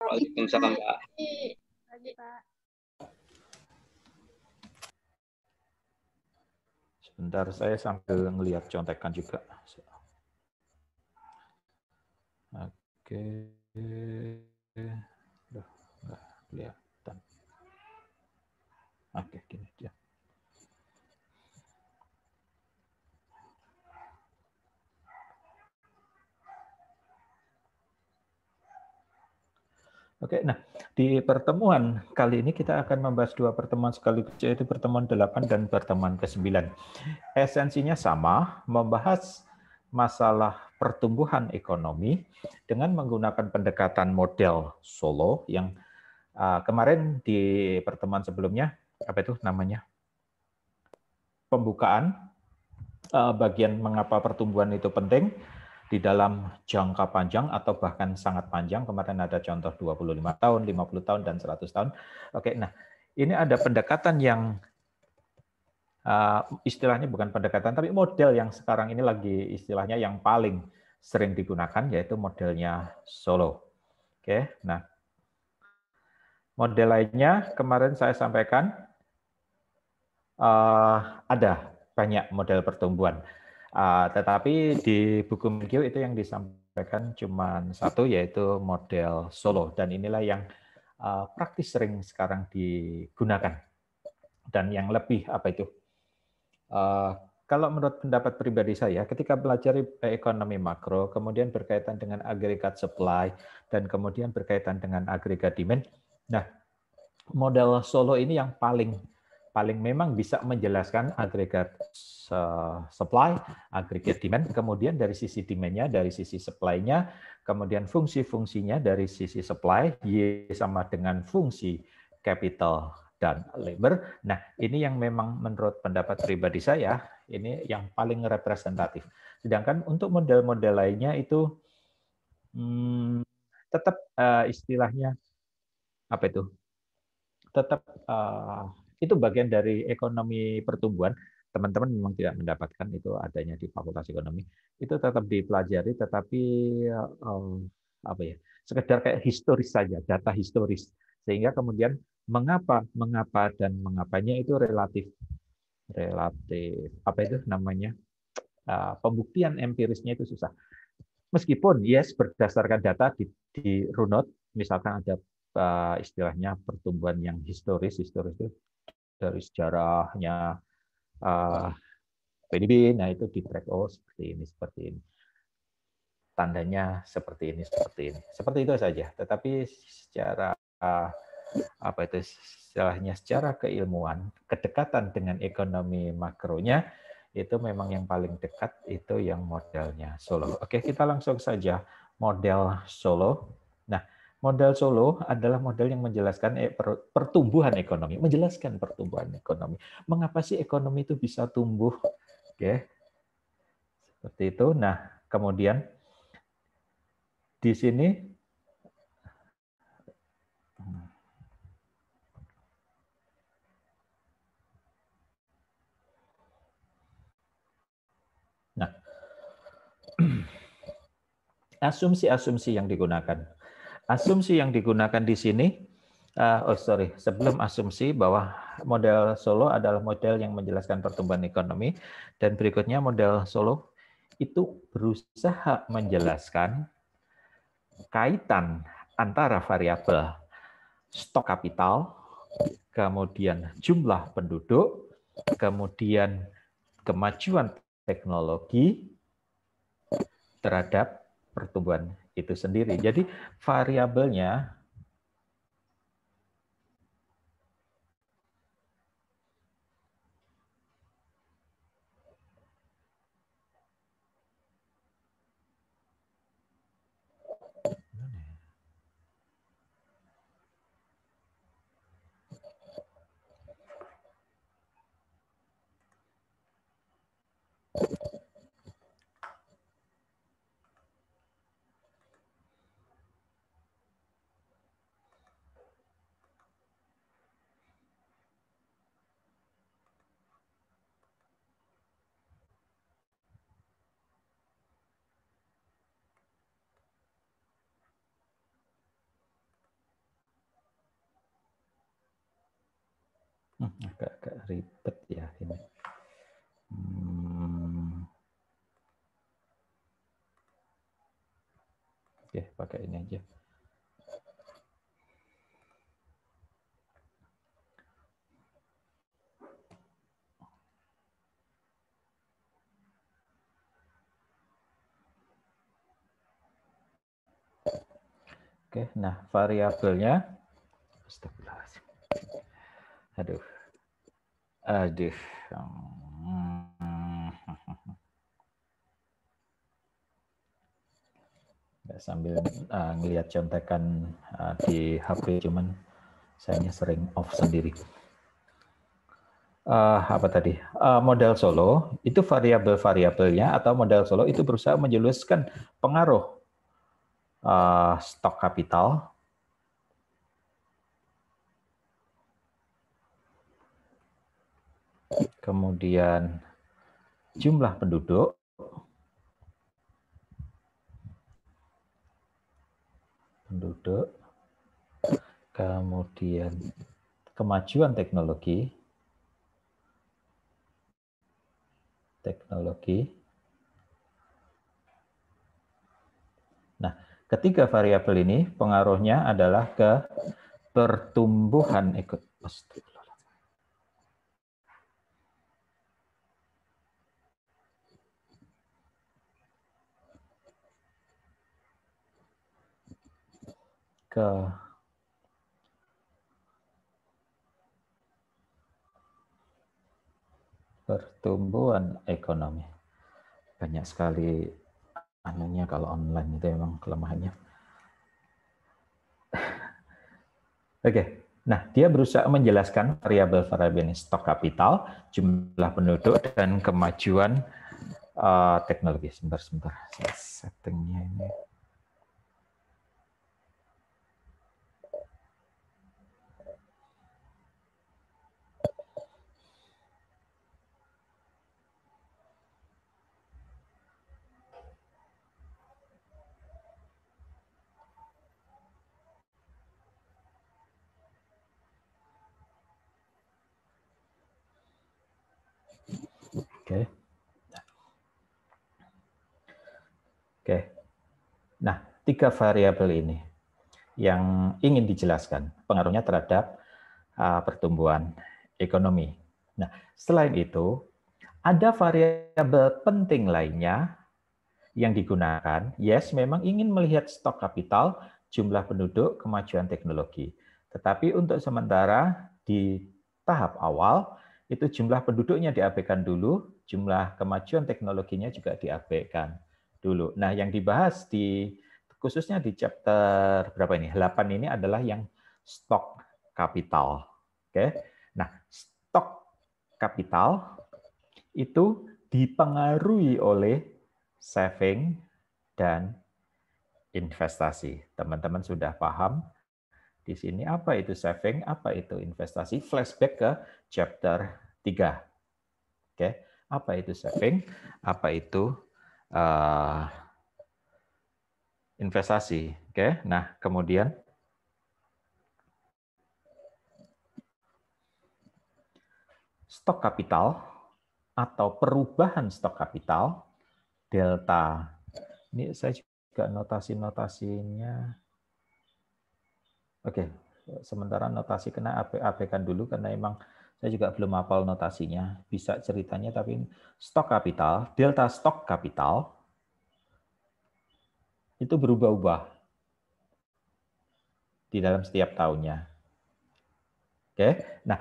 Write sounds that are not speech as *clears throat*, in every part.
Waalaikumsalam, iya, gitu Pak. Pak. Sebentar, saya sambil ngelihat contekan juga. Oke. Udah, nggak kelihatan. Oke, gini dia. Oke, nah di pertemuan kali ini kita akan membahas dua pertemuan sekaligus yaitu pertemuan 8 dan pertemuan ke-9. Esensinya sama, membahas masalah pertumbuhan ekonomi dengan menggunakan pendekatan model solo yang ah, kemarin di pertemuan sebelumnya apa itu namanya? pembukaan ah, bagian mengapa pertumbuhan itu penting di dalam jangka panjang atau bahkan sangat panjang. Kemarin ada contoh 25 tahun, 50 tahun, dan 100 tahun. Oke, nah ini ada pendekatan yang uh, istilahnya bukan pendekatan, tapi model yang sekarang ini lagi istilahnya yang paling sering digunakan, yaitu modelnya solo. Oke, nah model lainnya kemarin saya sampaikan uh, ada banyak model pertumbuhan Uh, tetapi di buku Mikio itu yang disampaikan cuma satu yaitu model solo dan inilah yang uh, praktis sering sekarang digunakan dan yang lebih apa itu uh, kalau menurut pendapat pribadi saya, ketika belajar eh, ekonomi makro, kemudian berkaitan dengan agregat supply, dan kemudian berkaitan dengan agregat demand, nah, model solo ini yang paling paling memang bisa menjelaskan agregat supply, agregat ya. demand, kemudian dari sisi demand-nya, dari sisi supply-nya, kemudian fungsi-fungsinya dari sisi supply, Y sama dengan fungsi capital dan labor. Nah, ini yang memang menurut pendapat pribadi saya, ini yang paling representatif. Sedangkan untuk model-model lainnya itu hmm, tetap uh, istilahnya apa itu? Tetap uh, itu bagian dari ekonomi pertumbuhan teman-teman memang tidak mendapatkan itu adanya di Fakultas Ekonomi itu tetap dipelajari tetapi um, apa ya sekedar kayak historis saja data historis sehingga kemudian mengapa mengapa dan mengapanya itu relatif relatif apa itu namanya eh, pembuktian empirisnya itu susah meskipun yes berdasarkan data di, di runut misalkan ada istilahnya pertumbuhan yang historis historis itu dari sejarahnya uh, ah, PDB. Nah itu di track oh seperti ini seperti ini tandanya seperti ini seperti ini seperti itu saja. Tetapi secara uh, apa itu istilahnya secara keilmuan kedekatan dengan ekonomi makronya itu memang yang paling dekat itu yang modelnya Solo. Oke kita langsung saja model Solo. Modal solo adalah model yang menjelaskan eh, pertumbuhan ekonomi, menjelaskan pertumbuhan ekonomi. Mengapa sih ekonomi itu bisa tumbuh? Oke. Seperti itu. Nah, kemudian di sini Nah, *clears throat* asumsi-asumsi yang digunakan asumsi yang digunakan di sini, uh, oh sorry, sebelum asumsi bahwa model solo adalah model yang menjelaskan pertumbuhan ekonomi, dan berikutnya model solo itu berusaha menjelaskan kaitan antara variabel stok kapital, kemudian jumlah penduduk, kemudian kemajuan teknologi terhadap pertumbuhan itu sendiri. Jadi variabelnya Oke, nah variabelnya Aduh. Aduh. Hmm. sambil uh, ngelihat contekan uh, di HP cuman saya sering off sendiri. Uh, apa tadi? Uh, modal solo itu variabel-variabelnya atau model solo itu berusaha menjelaskan pengaruh Eh, stok kapital. Kemudian jumlah penduduk. Penduduk. Kemudian kemajuan teknologi. Teknologi Ketiga variabel ini pengaruhnya adalah ke pertumbuhan ikut ke pertumbuhan ekonomi. Banyak sekali anunya kalau online itu memang kelemahannya. Oke, okay. nah dia berusaha menjelaskan variabel-variabel stok kapital, jumlah penduduk dan kemajuan uh, teknologi. Sebentar, sebentar, saya settingnya ini. tiga variabel ini yang ingin dijelaskan pengaruhnya terhadap uh, pertumbuhan ekonomi. Nah, selain itu ada variabel penting lainnya yang digunakan. Yes, memang ingin melihat stok kapital, jumlah penduduk, kemajuan teknologi. Tetapi untuk sementara di tahap awal itu jumlah penduduknya diabaikan dulu, jumlah kemajuan teknologinya juga diabaikan dulu. Nah, yang dibahas di khususnya di chapter berapa ini? 8 ini adalah yang stok kapital. Oke. Nah, stok kapital itu dipengaruhi oleh saving dan investasi. Teman-teman sudah paham di sini apa itu saving, apa itu investasi? Flashback ke chapter 3. Oke. Apa itu saving? Apa itu uh, investasi. Oke, nah kemudian stok kapital atau perubahan stok kapital delta. Ini saya juga notasi-notasinya. Oke, sementara notasi kena abaikan dulu karena emang saya juga belum hafal notasinya. Bisa ceritanya tapi stok kapital, delta stok kapital itu berubah-ubah di dalam setiap tahunnya. Oke. Nah,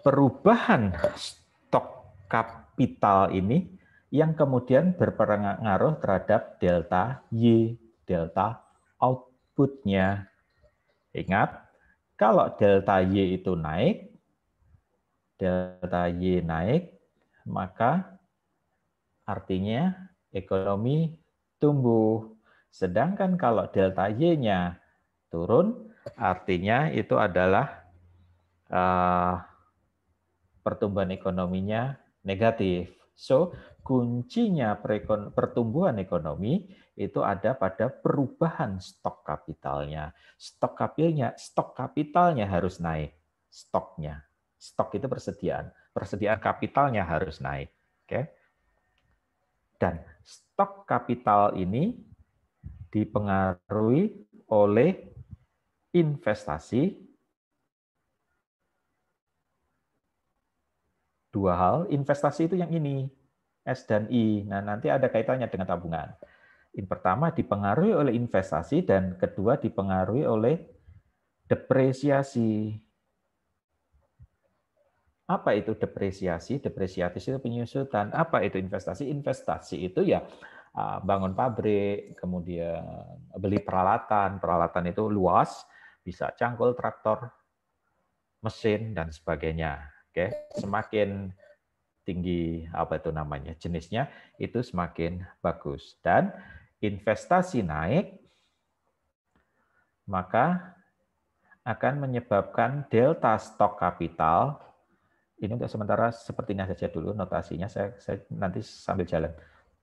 perubahan stok kapital ini yang kemudian berpengaruh terhadap delta Y, delta outputnya. Ingat, kalau delta Y itu naik, delta Y naik, maka artinya ekonomi tumbuh. Sedangkan kalau delta Y-nya turun, artinya itu adalah uh, pertumbuhan ekonominya negatif. So, kuncinya pertumbuhan ekonomi itu ada pada perubahan stok kapitalnya. Stok kapilnya, stok kapitalnya harus naik, stoknya. Stok itu persediaan, persediaan kapitalnya harus naik. Oke. Okay? Dan stok kapital ini dipengaruhi oleh investasi dua hal. Investasi itu yang ini, S dan I. Nah, nanti ada kaitannya dengan tabungan. Yang pertama dipengaruhi oleh investasi dan kedua dipengaruhi oleh depresiasi. Apa itu depresiasi? Depresiasi itu penyusutan. Apa itu investasi? Investasi itu ya Eh, bangun pabrik, kemudian beli peralatan. Peralatan itu luas, bisa cangkul, traktor, mesin dan sebagainya. Oke, semakin tinggi apa itu namanya jenisnya itu semakin bagus dan investasi naik maka akan menyebabkan delta stok kapital ini untuk sementara sepertinya saja dulu notasinya saya, saya nanti sambil jalan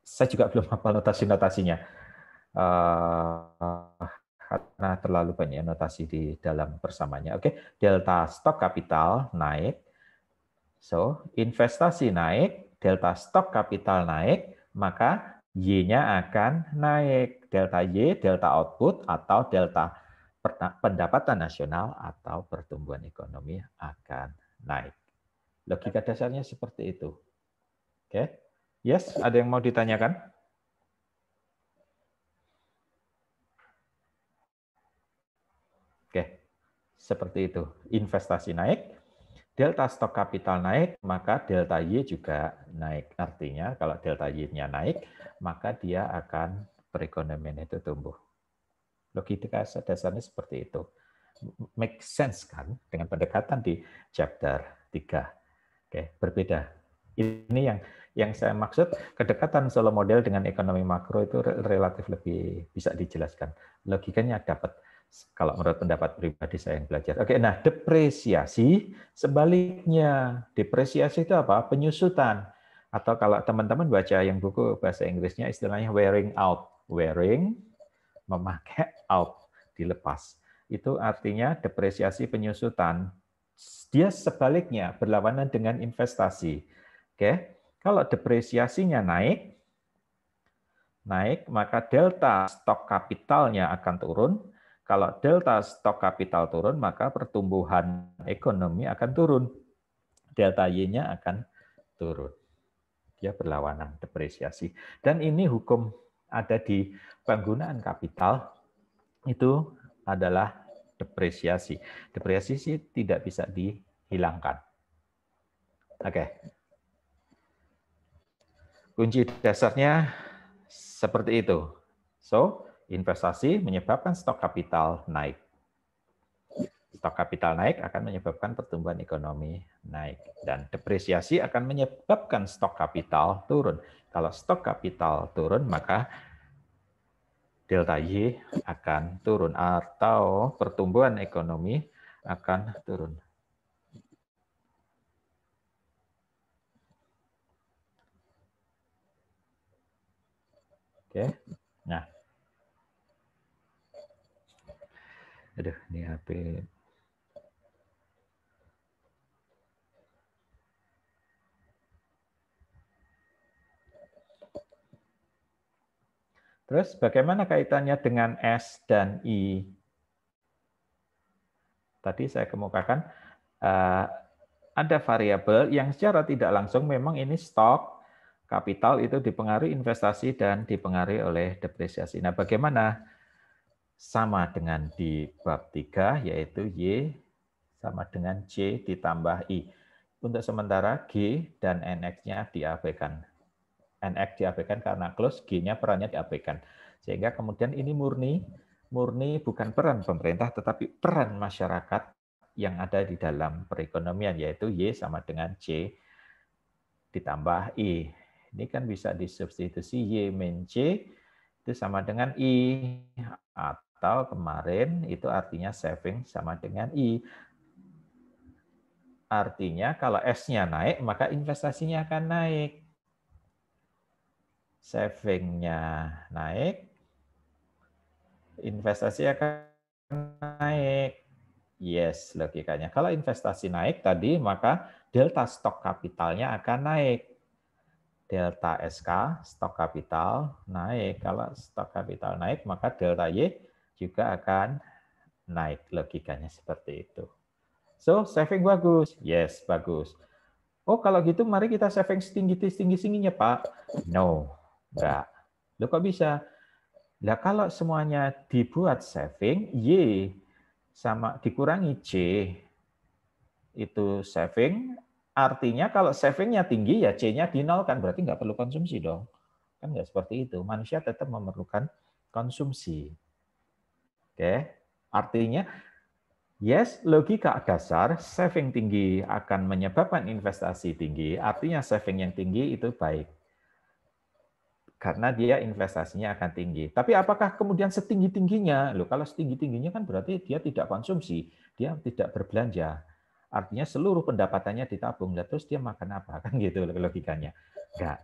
saya juga belum hafal notasi-notasinya. Uh, karena terlalu banyak notasi di dalam persamanya. Oke, okay. delta stok kapital naik. So, investasi naik, delta stok kapital naik, maka Y-nya akan naik. Delta Y, delta output, atau delta pendapatan nasional atau pertumbuhan ekonomi akan naik. Logika dasarnya seperti itu. Oke. Okay. Yes, ada yang mau ditanyakan? Oke, seperti itu. Investasi naik, delta stok kapital naik, maka delta Y juga naik. Artinya kalau delta Y-nya naik, maka dia akan perekonomian itu tumbuh. Logika dasarnya seperti itu. Make sense kan dengan pendekatan di chapter 3. Oke, berbeda. Ini yang yang saya maksud kedekatan solo model dengan ekonomi makro itu relatif lebih bisa dijelaskan. Logikanya dapat kalau menurut pendapat pribadi saya yang belajar. Oke, nah depresiasi sebaliknya. Depresiasi itu apa? Penyusutan. Atau kalau teman-teman baca yang buku bahasa Inggrisnya istilahnya wearing out. Wearing memakai out, dilepas. Itu artinya depresiasi penyusutan. Dia sebaliknya berlawanan dengan investasi. Oke. Kalau depresiasinya naik, naik maka delta stok kapitalnya akan turun. Kalau delta stok kapital turun, maka pertumbuhan ekonomi akan turun. Delta Y-nya akan turun. Dia berlawanan depresiasi. Dan ini hukum ada di penggunaan kapital itu adalah depresiasi. Depresiasi tidak bisa dihilangkan. Oke. Kunci dasarnya seperti itu. So, investasi menyebabkan stok kapital naik. Stok kapital naik akan menyebabkan pertumbuhan ekonomi naik. Dan depresiasi akan menyebabkan stok kapital turun. Kalau stok kapital turun, maka delta Y akan turun atau pertumbuhan ekonomi akan turun. Oke. Nah. Aduh, ini HP Terus bagaimana kaitannya dengan S dan I? Tadi saya kemukakan eh, ada variabel yang secara tidak langsung memang ini stok kapital itu dipengaruhi investasi dan dipengaruhi oleh depresiasi. Nah, bagaimana? Sama dengan di bab 3 yaitu Y sama dengan C ditambah I. Untuk sementara G dan NX-nya diabaikan. NX diabaikan karena close, G-nya perannya diabaikan. Sehingga kemudian ini murni murni bukan peran pemerintah tetapi peran masyarakat yang ada di dalam perekonomian yaitu Y sama dengan C ditambah I. Ini kan bisa disubstitusi Y min C itu sama dengan I. Atau kemarin itu artinya saving sama dengan I. Artinya kalau S-nya naik, maka investasinya akan naik. Savingnya naik, investasi akan naik. Yes, logikanya. Kalau investasi naik tadi, maka delta stok kapitalnya akan naik delta SK, stok kapital, naik. Kalau stok kapital naik, maka delta Y juga akan naik. Logikanya seperti itu. So, saving bagus. Yes, bagus. Oh, kalau gitu mari kita saving setinggi tinggi singginya Pak. No, enggak. Lo kok bisa? Nah, kalau semuanya dibuat saving, Y sama dikurangi C, itu saving Artinya kalau savingnya tinggi ya C-nya dinolkan, berarti nggak perlu konsumsi dong. Kan nggak seperti itu. Manusia tetap memerlukan konsumsi. Oke, artinya yes, logika dasar saving tinggi akan menyebabkan investasi tinggi. Artinya saving yang tinggi itu baik. Karena dia investasinya akan tinggi. Tapi apakah kemudian setinggi-tingginya? lo kalau setinggi-tingginya kan berarti dia tidak konsumsi, dia tidak berbelanja Artinya seluruh pendapatannya ditabung. Lah terus dia makan apa? *laughs* Kan gitu logikanya. Enggak.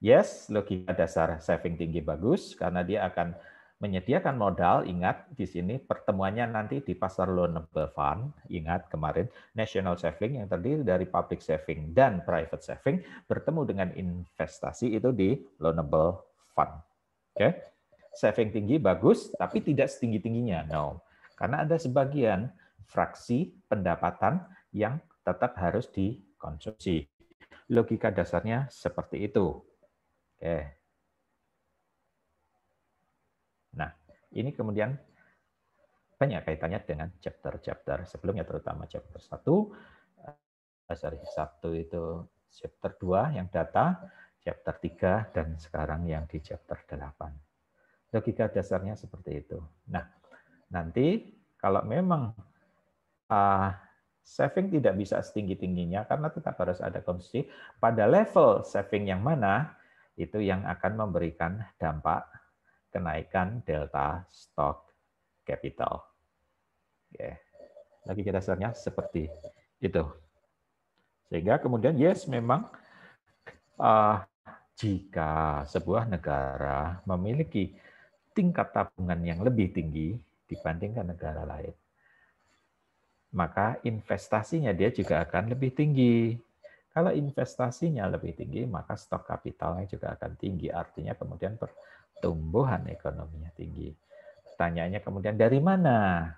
Yes, logika dasar saving tinggi bagus karena dia akan menyediakan modal. Ingat di sini pertemuannya nanti di pasar loanable fund. Ingat kemarin national saving yang terdiri dari public saving dan private saving bertemu dengan investasi itu di loanable fund. Oke. Okay? Saving tinggi bagus tapi tidak setinggi-tingginya. No. Karena ada sebagian fraksi pendapatan yang tetap harus dikonsumsi. Logika dasarnya seperti itu. Oke. Nah, ini kemudian banyak kaitannya dengan chapter-chapter sebelumnya terutama chapter 1 dasar eh, satu itu chapter 2 yang data, chapter 3 dan sekarang yang di chapter 8. Logika dasarnya seperti itu. Nah, nanti kalau memang uh, saving tidak bisa setinggi-tingginya karena tetap harus ada konsumsi. Pada level saving yang mana, itu yang akan memberikan dampak kenaikan delta stock capital. Oke. Lagi kita dasarnya seperti itu. Sehingga kemudian yes memang uh, jika sebuah negara memiliki tingkat tabungan yang lebih tinggi dibandingkan negara lain, maka investasinya dia juga akan lebih tinggi. Kalau investasinya lebih tinggi, maka stok kapitalnya juga akan tinggi. Artinya kemudian pertumbuhan ekonominya tinggi. Pertanyaannya kemudian dari mana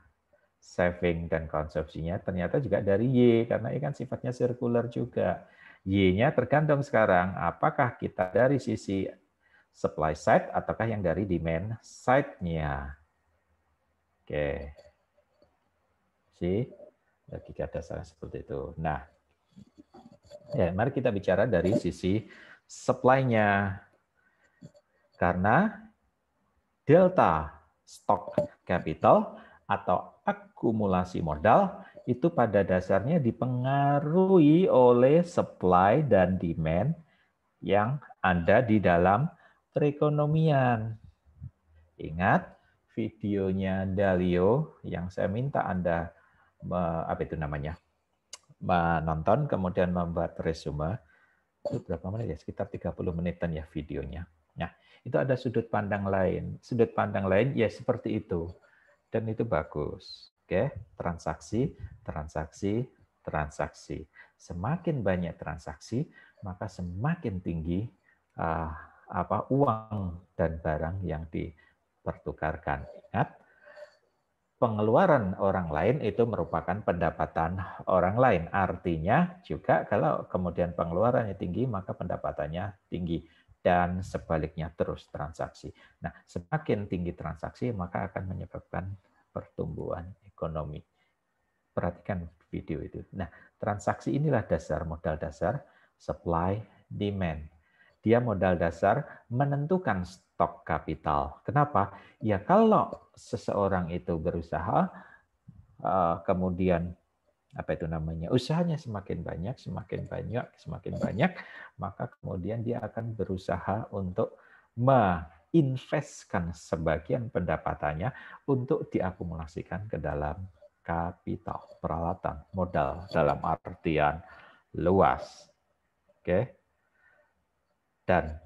saving dan konsumsinya? Ternyata juga dari Y, karena ini kan sifatnya sirkuler juga. Y-nya tergantung sekarang, apakah kita dari sisi supply side ataukah yang dari demand side-nya. Oke. Okay. C logika dasar seperti itu. Nah, ya mari kita bicara dari sisi supply-nya. Karena delta stock capital atau akumulasi modal itu pada dasarnya dipengaruhi oleh supply dan demand yang ada di dalam perekonomian. Ingat videonya Dalio yang saya minta Anda apa itu namanya menonton kemudian membuat resume itu berapa menit ya sekitar 30 menitan ya videonya nah itu ada sudut pandang lain sudut pandang lain ya seperti itu dan itu bagus oke transaksi transaksi transaksi semakin banyak transaksi maka semakin tinggi uh, apa uang dan barang yang dipertukarkan ingat pengeluaran orang lain itu merupakan pendapatan orang lain. Artinya juga kalau kemudian pengeluarannya tinggi, maka pendapatannya tinggi. Dan sebaliknya terus transaksi. Nah, semakin tinggi transaksi, maka akan menyebabkan pertumbuhan ekonomi. Perhatikan video itu. Nah, transaksi inilah dasar modal dasar supply demand dia modal dasar menentukan stok kapital. Kenapa? Ya kalau seseorang itu berusaha eh, kemudian apa itu namanya usahanya semakin banyak semakin banyak semakin banyak maka kemudian dia akan berusaha untuk menginvestkan sebagian pendapatannya untuk diakumulasikan ke dalam kapital peralatan modal dalam artian luas oke dan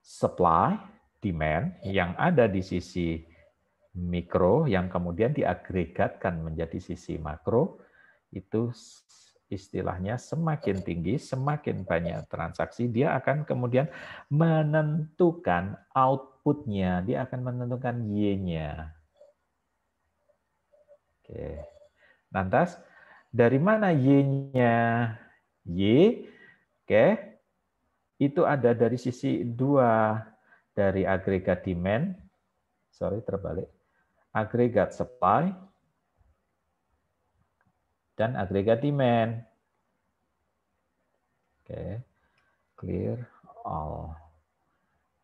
supply demand yang ada di sisi mikro yang kemudian diagregatkan menjadi sisi makro itu istilahnya semakin tinggi, semakin banyak transaksi, dia akan kemudian menentukan outputnya, dia akan menentukan Y-nya. Oke. Lantas, dari mana Y-nya? Y, oke, itu ada dari sisi dua dari agregat demand, sorry terbalik, agregat supply dan agregat demand. Oke, okay. clear all.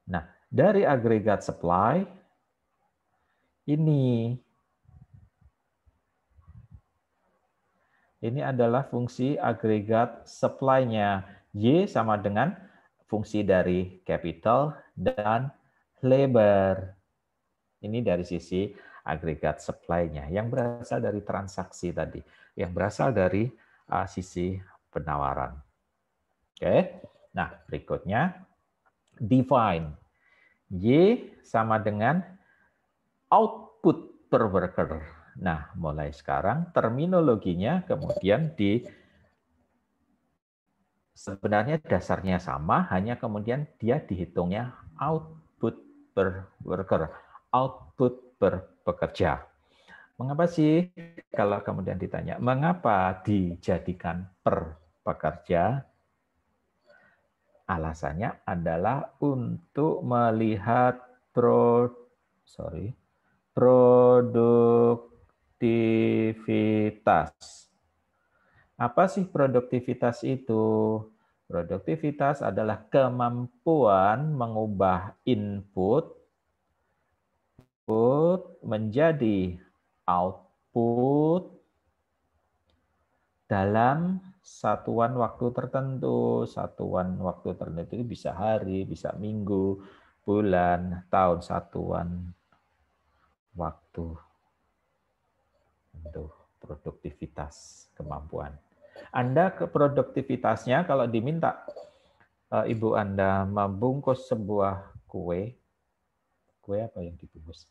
Nah, dari agregat supply ini ini adalah fungsi agregat supply-nya y sama dengan fungsi dari capital dan labor. Ini dari sisi agregat supply-nya yang berasal dari transaksi tadi, yang berasal dari uh, sisi penawaran. Oke. Okay. Nah, berikutnya define Y sama dengan output per worker. Nah, mulai sekarang terminologinya kemudian di sebenarnya dasarnya sama, hanya kemudian dia dihitungnya output per worker, output per pekerja. Mengapa sih kalau kemudian ditanya, mengapa dijadikan per pekerja? Alasannya adalah untuk melihat pro, sorry, produktivitas apa sih produktivitas itu? Produktivitas adalah kemampuan mengubah input input menjadi output dalam satuan waktu tertentu. Satuan waktu tertentu bisa hari, bisa minggu, bulan, tahun, satuan waktu. Untuk produktivitas kemampuan. Anda ke produktivitasnya kalau diminta eh, ibu Anda membungkus sebuah kue, kue apa yang dibungkus?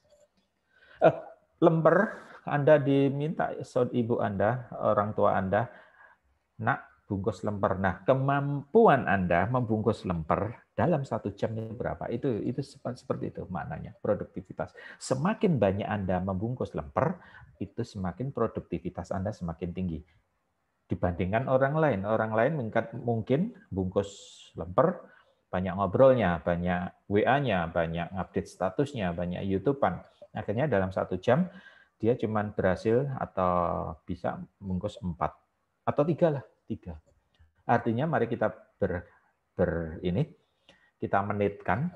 Eh, lemper Anda diminta ibu Anda, orang tua Anda, nak bungkus lemper. Nah, kemampuan Anda membungkus lemper dalam satu jam berapa? Itu itu seperti itu maknanya produktivitas. Semakin banyak Anda membungkus lemper, itu semakin produktivitas Anda semakin tinggi dibandingkan orang lain. Orang lain mungkin bungkus lemper, banyak ngobrolnya, banyak WA-nya, banyak update statusnya, banyak YouTube-an. Akhirnya dalam satu jam dia cuma berhasil atau bisa bungkus empat atau tiga lah tiga. Artinya mari kita ber, ber ini kita menitkan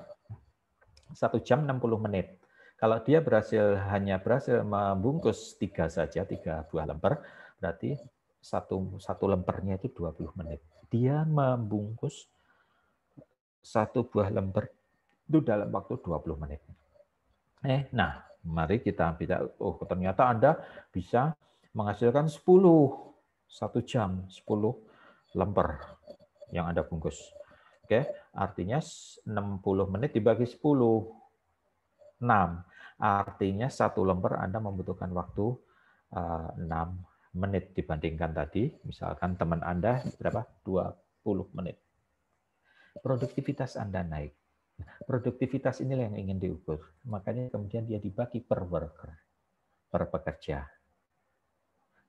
satu jam 60 menit. Kalau dia berhasil hanya berhasil membungkus tiga saja, tiga buah lemper, berarti satu satu lempernya itu 20 menit. Dia membungkus satu buah lemper itu dalam waktu 20 menit. Eh, nah, mari kita ambil. oh ternyata Anda bisa menghasilkan 10 satu jam 10 lemper yang Anda bungkus. Oke, artinya 60 menit dibagi 10 6. Artinya satu lemper Anda membutuhkan waktu 6 eh, menit dibandingkan tadi. Misalkan teman Anda berapa? 20 menit. Produktivitas Anda naik. Produktivitas inilah yang ingin diukur. Makanya kemudian dia dibagi per worker, per pekerja.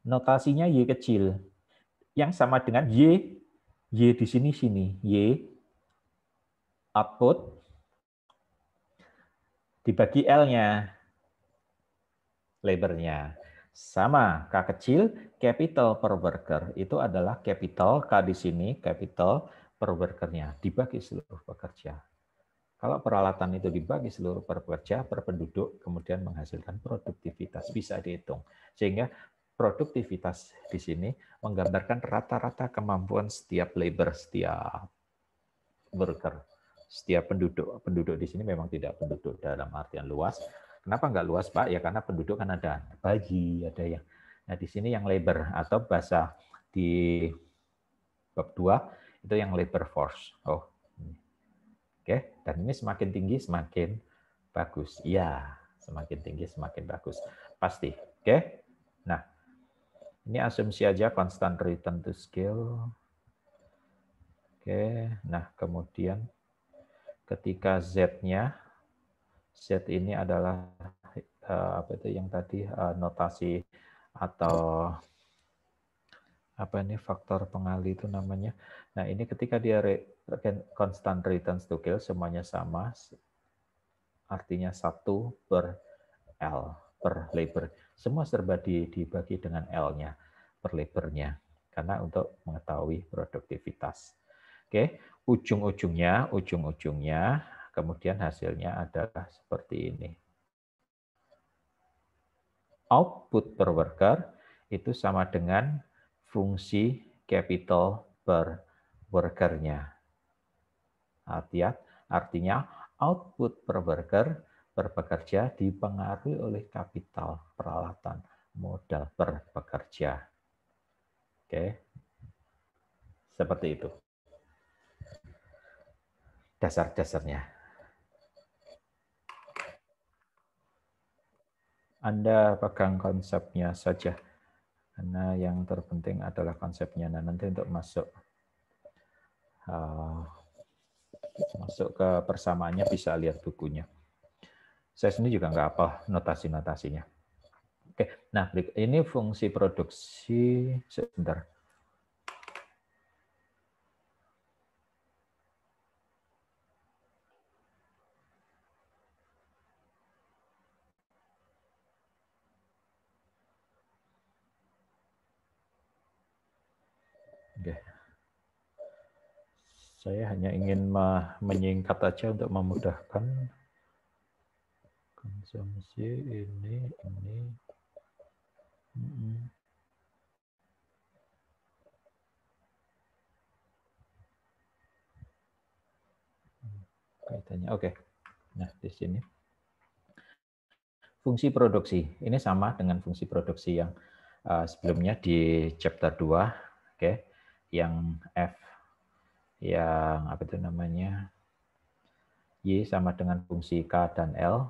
Notasinya Y kecil, yang sama dengan Y, Y di sini, sini, Y, output, dibagi L-nya, labornya. Sama, K kecil, capital per worker. Itu adalah capital, K di sini, capital per workernya, dibagi seluruh pekerja. Kalau peralatan itu dibagi seluruh per pekerja, per penduduk, kemudian menghasilkan produktivitas, bisa dihitung. Sehingga produktivitas di sini menggambarkan rata-rata kemampuan setiap labor, setiap worker, setiap penduduk. Penduduk di sini memang tidak penduduk dalam artian luas, Kenapa nggak luas Pak? Ya karena penduduk kan ada bagi, ada yang nah di sini yang labor atau bahasa di bab 2 itu yang labor force. Oh. Oke, dan ini semakin tinggi semakin bagus. Iya, semakin tinggi semakin bagus. Pasti. Oke. Nah, ini asumsi aja constant return to scale. Oke, nah kemudian ketika Z-nya Z ini adalah eh, apa itu yang tadi eh, notasi atau apa ini faktor pengali itu namanya. Nah ini ketika dia kan, constant return to kill semuanya sama, artinya satu per L per labor. Semua serba di dibagi dengan L-nya per labornya karena untuk mengetahui produktivitas. Oke, ujung-ujungnya, ujung-ujungnya Kemudian hasilnya adalah seperti ini. Output per worker itu sama dengan fungsi capital per workernya. Artinya, artinya output per worker per pekerja dipengaruhi oleh kapital peralatan modal per pekerja. Oke. Seperti itu. Dasar-dasarnya. Anda pegang konsepnya saja. Karena yang terpenting adalah konsepnya. Nah, nanti untuk masuk uh, masuk ke persamaannya bisa lihat bukunya. Saya sendiri juga nggak apa notasi-notasinya. Oke, nah ini fungsi produksi sebentar. Saya hanya ingin menyingkat aja untuk memudahkan konsumsi ini ini. Katanya kaitannya. Oke. Okay. Nah, di sini fungsi produksi. Ini sama dengan fungsi produksi yang eh, sebelumnya di chapter 2, oke, okay. yang F yang apa itu namanya y sama dengan fungsi k dan l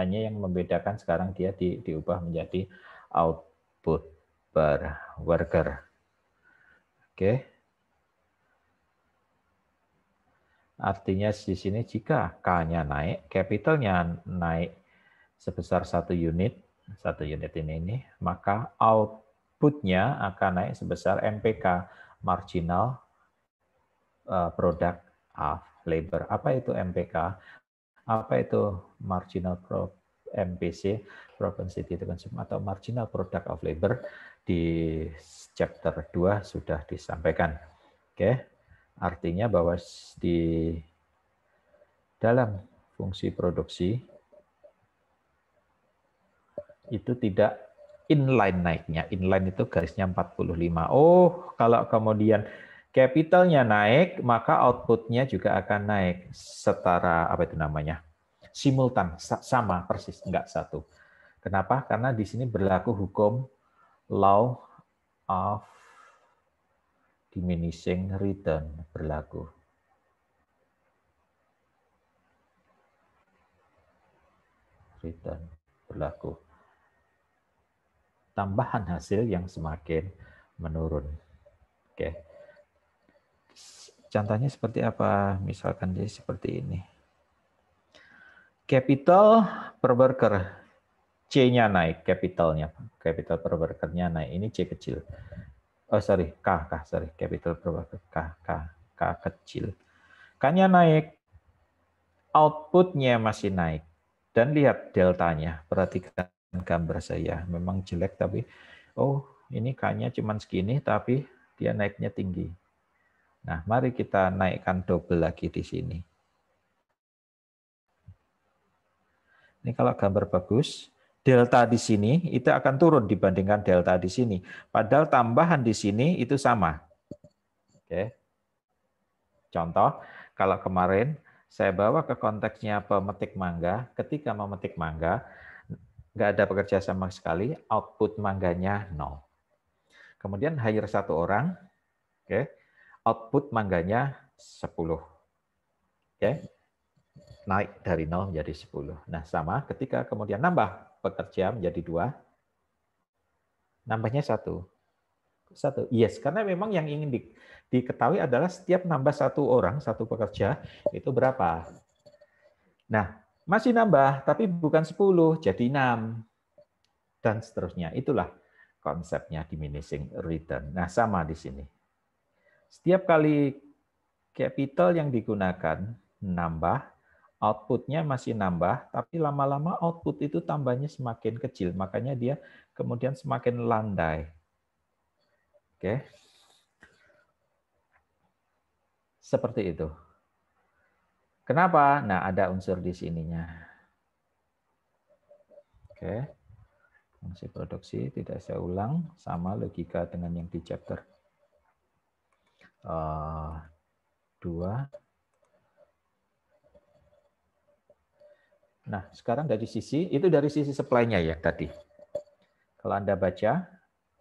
hanya yang membedakan sekarang dia di, diubah menjadi output per worker oke okay. Artinya di sini jika K-nya naik, capitalnya naik sebesar satu unit, satu unit ini, ini maka outputnya akan naik sebesar MPK, marginal Eh, produk product of labor. Apa itu MPK? Apa itu marginal pro MPC, propensity to consume atau marginal product of labor di chapter 2 sudah disampaikan. Oke. Okay. Artinya bahwa di dalam fungsi produksi itu tidak inline naiknya. Inline itu garisnya 45. Oh, kalau kemudian capitalnya naik, maka outputnya juga akan naik setara apa itu namanya simultan sama persis enggak satu. Kenapa? Karena di sini berlaku hukum law of diminishing return berlaku. Return berlaku. Tambahan hasil yang semakin menurun. Oke. Okay. Contohnya seperti apa? Misalkan dia seperti ini. Capital per worker. C-nya naik, capitalnya. Capital per worker-nya naik. Ini C kecil. Oh sorry, K, K, sorry. Capital per worker, K, K, K kecil. K-nya naik, outputnya masih naik. Dan lihat deltanya, perhatikan gambar saya. Memang jelek tapi, oh ini K-nya cuma segini tapi dia naiknya tinggi. Nah, mari kita naikkan double lagi di sini. Ini kalau gambar bagus, delta di sini itu akan turun dibandingkan delta di sini. Padahal tambahan di sini itu sama. Oke. Contoh, kalau kemarin saya bawa ke konteksnya pemetik mangga, ketika memetik mangga, nggak ada pekerja sama sekali, output mangganya nol. Kemudian hire satu orang, oke, output mangganya 10. Oke. Okay? Naik dari 0 menjadi 10. Nah, sama ketika kemudian nambah pekerja menjadi 2. nambahnya 1. Satu. Yes, karena memang yang ingin di, diketahui adalah setiap nambah satu orang, satu pekerja, itu berapa. Nah, masih nambah, tapi bukan 10, jadi 6. Dan seterusnya. Itulah konsepnya diminishing return. Nah, sama di sini. Setiap kali capital yang digunakan nambah, outputnya masih nambah, tapi lama-lama output itu tambahnya semakin kecil, makanya dia kemudian semakin landai. Oke. Seperti itu. Kenapa? Nah, ada unsur di sininya. Oke. Fungsi produksi tidak saya ulang, sama logika dengan yang di chapter uh, Nah, sekarang dari sisi, itu dari sisi supply-nya ya tadi. Kalau Anda baca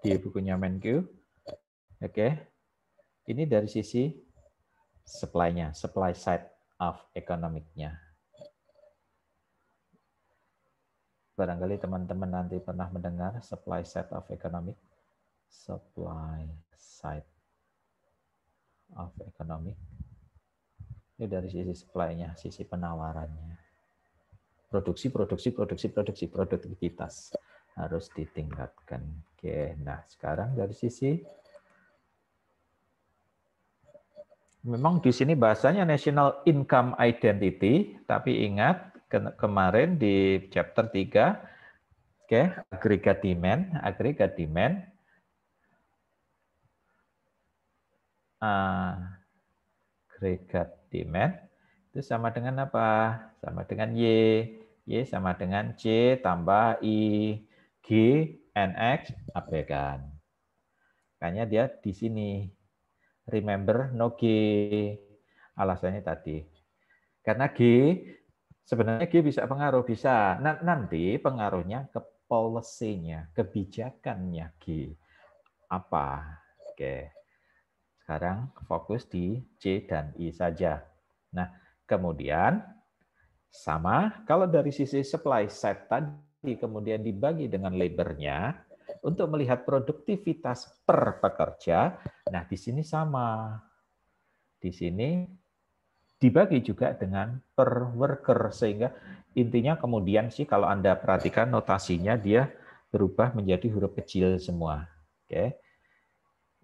di bukunya Menq, oke, okay, ini dari sisi supply-nya, supply side of economic-nya. Barangkali teman-teman nanti pernah mendengar supply side of economic, supply side of economic. Ini dari sisi supply-nya, sisi penawarannya. Produksi, produksi, produksi, produksi, produktivitas harus ditingkatkan. Oke, nah sekarang dari sisi Memang di sini bahasanya National Income Identity, tapi ingat kemarin di chapter 3, oke, okay, aggregate demand, agregat demand agregat ah, demand itu sama dengan apa? Sama dengan Y. Y sama dengan C tambah I, G, N NX, abaikan. Makanya dia di sini. Remember no G. Alasannya tadi. Karena G, sebenarnya G bisa pengaruh. Bisa. Nah, nanti pengaruhnya ke policy-nya, kebijakannya G. Apa? Oke. Sekarang fokus di C dan I saja. Nah, kemudian sama kalau dari sisi supply side tadi kemudian dibagi dengan labornya untuk melihat produktivitas per pekerja. Nah, di sini sama. Di sini dibagi juga dengan per worker sehingga intinya kemudian sih kalau Anda perhatikan notasinya dia berubah menjadi huruf kecil semua. Oke. Okay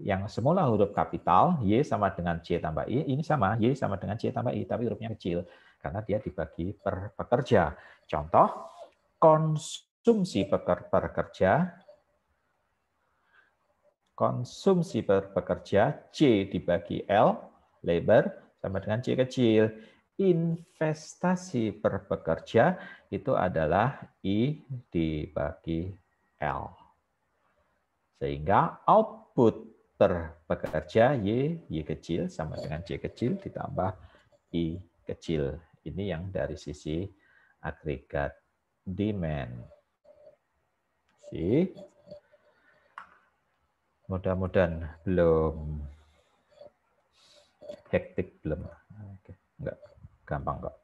yang semula huruf kapital, Y sama dengan C tambah I, ini sama, Y sama dengan C tambah I, tapi hurufnya kecil, karena dia dibagi per pekerja. Contoh, konsumsi per pekerja, konsumsi per pekerja, C dibagi L, labor, sama dengan C kecil. Investasi per pekerja itu adalah I dibagi L. Sehingga output terpekerja Y, Y kecil sama dengan C kecil ditambah I kecil. Ini yang dari sisi agregat demand. Sih. Mudah-mudahan belum hektik belum. Oke, enggak gampang kok.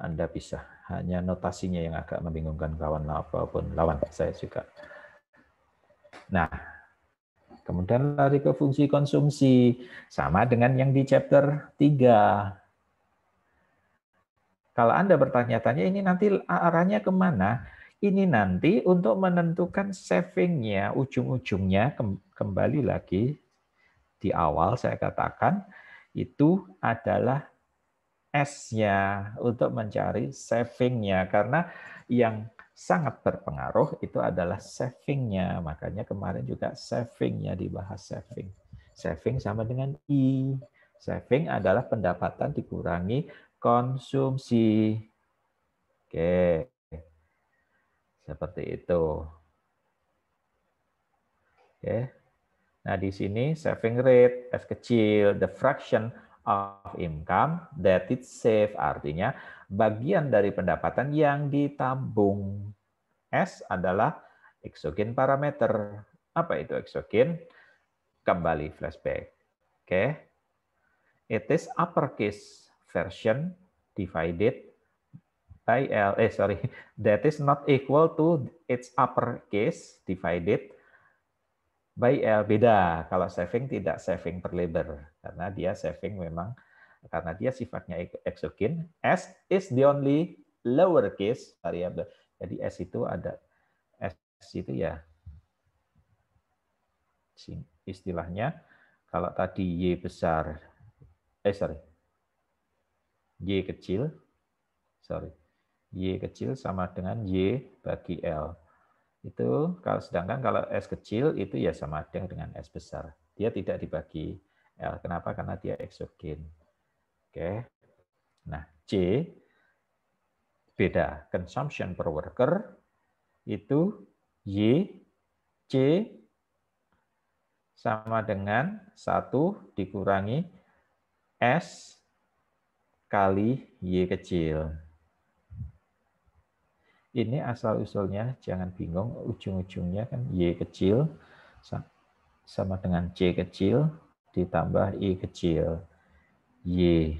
Anda bisa. Hanya notasinya yang agak membingungkan kawan apapun lawan saya juga. Nah, Kemudian lari ke fungsi konsumsi, sama dengan yang di chapter 3. Kalau Anda bertanya-tanya ini nanti arahnya kemana? Ini nanti untuk menentukan savingnya, ujung-ujungnya kembali lagi di awal saya katakan itu adalah S-nya untuk mencari savingnya karena yang sangat berpengaruh itu adalah savingnya. Makanya kemarin juga savingnya dibahas saving. Saving sama dengan I. Saving adalah pendapatan dikurangi konsumsi. Oke, seperti itu. Oke. Nah, di sini saving rate, F kecil, the fraction of income that it save artinya bagian dari pendapatan yang ditabung. S adalah exogen parameter. Apa itu exogen? Kembali flashback. Oke. Okay. It is uppercase version divided by L, eh sorry, *laughs* that is not equal to its uppercase divided by L beda kalau saving tidak saving per labor karena dia saving memang karena dia sifatnya exogen s is the only lowercase variable jadi s itu ada s itu ya istilahnya kalau tadi y besar eh sorry y kecil sorry y kecil sama dengan y bagi l itu kalau sedangkan kalau S kecil itu ya sama dengan S besar. Dia tidak dibagi L. Kenapa? Karena dia eksogen. Oke. Nah, C beda. Consumption per worker itu Y C sama dengan satu dikurangi S kali Y kecil ini asal-usulnya jangan bingung ujung-ujungnya kan Y kecil sama dengan C kecil ditambah I kecil Y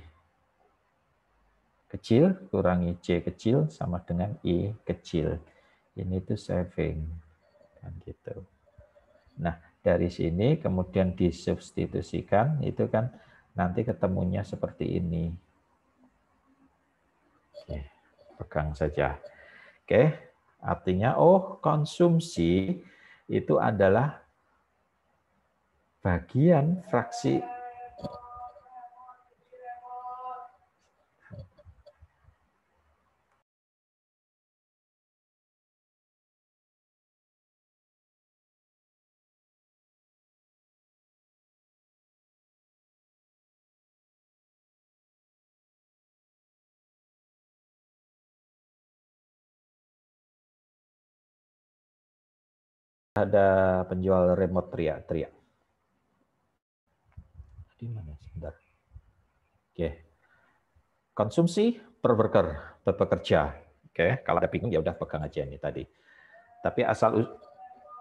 kecil kurangi C kecil sama dengan I kecil ini tuh saving kan gitu nah dari sini kemudian disubstitusikan itu kan nanti ketemunya seperti ini Oke, pegang saja Oke, artinya oh konsumsi itu adalah bagian fraksi ada penjual remote Tria. Tria. Di mana sebentar? Oke. Konsumsi per worker, per pekerja. Oke, kalau ada bingung ya udah pegang aja ini tadi. Tapi asal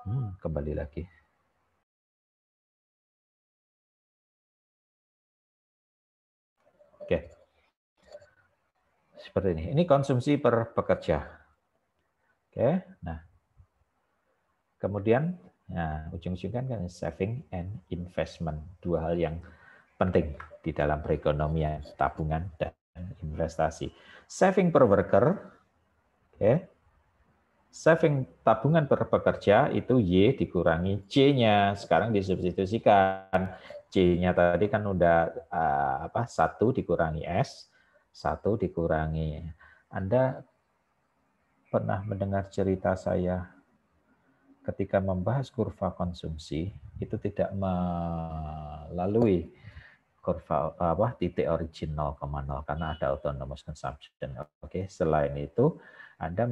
hmm, kembali lagi. Oke. Seperti ini. Ini konsumsi per pekerja. Oke. Nah, Kemudian nah, ujung-ujungnya kan saving and investment, dua hal yang penting di dalam perekonomian tabungan dan investasi. Saving per worker, oke. Okay. Saving tabungan per pekerja itu Y dikurangi C-nya. Sekarang disubstitusikan. C-nya tadi kan udah uh, apa? satu dikurangi S, satu dikurangi. Anda pernah mendengar cerita saya ketika membahas kurva konsumsi itu tidak melalui kurva apa titik origin 0,0 karena ada autonomous consumption. Oke, selain itu Anda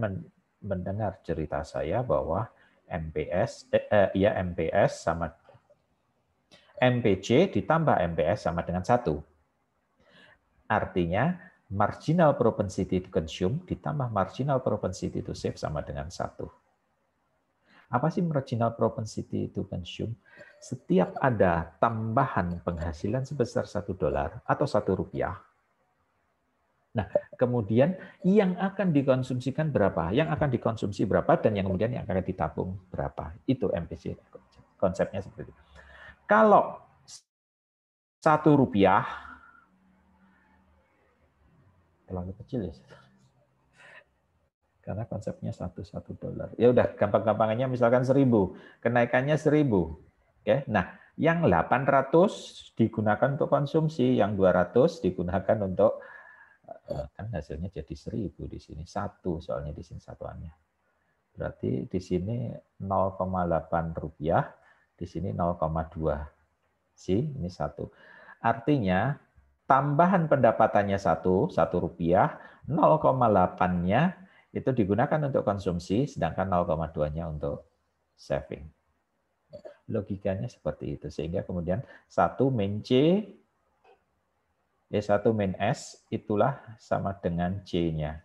mendengar cerita saya bahwa MPS eh, eh, ya MPS sama MPC ditambah MPS sama dengan satu. Artinya marginal propensity to consume ditambah marginal propensity to save sama dengan satu. Apa sih marginal propensity to consume? Setiap ada tambahan penghasilan sebesar satu dolar atau satu rupiah, Nah, kemudian yang akan dikonsumsikan berapa, yang akan dikonsumsi berapa, dan yang kemudian yang akan ditabung berapa. Itu MPC konsepnya seperti itu. Kalau satu rupiah, terlalu kecil ya. Karena konsepnya satu satu dolar. Ya udah gampang-gampangannya misalkan seribu, kenaikannya seribu. Oke. Nah, yang 800 digunakan untuk konsumsi, yang 200 digunakan untuk eh, eh, kan hasilnya jadi seribu di sini. Satu soalnya di sini satuannya. Berarti di sini 0,8 rupiah, di sini 0,2. Si, ini satu. Artinya tambahan pendapatannya satu, satu rupiah, 0,8-nya itu digunakan untuk konsumsi, sedangkan 0,2-nya untuk saving. Logikanya seperti itu. Sehingga kemudian satu min C, ya satu min S itulah sama dengan C-nya.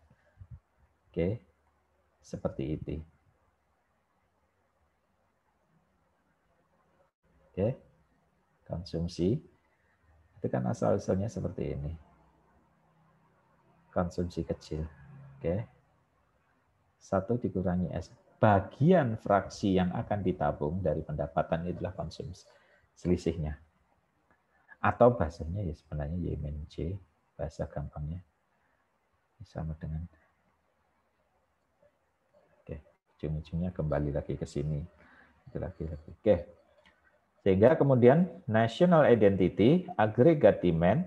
Oke, seperti itu. Oke, konsumsi. Itu kan asal-usulnya seperti ini. Konsumsi kecil. Oke. Satu dikurangi S. Bagian fraksi yang akan ditabung dari pendapatan itulah konsumsi selisihnya. Atau bahasanya ya sebenarnya Y min C, bahasa gampangnya sama dengan Oke, ujung-ujungnya kembali lagi ke sini. Itu lagi lagi. Oke. Sehingga kemudian national identity, aggregate demand,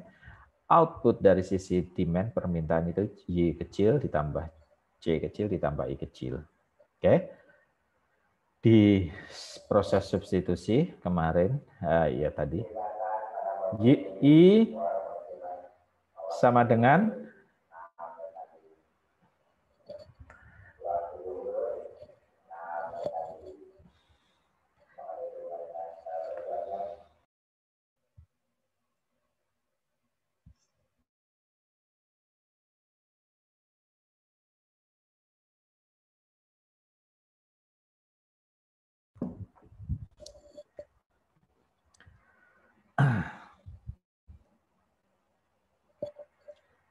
output dari sisi demand permintaan itu Y kecil ditambah C kecil ditambah I kecil. Oke. Di proses substitusi kemarin, uh, ya tadi, I sama dengan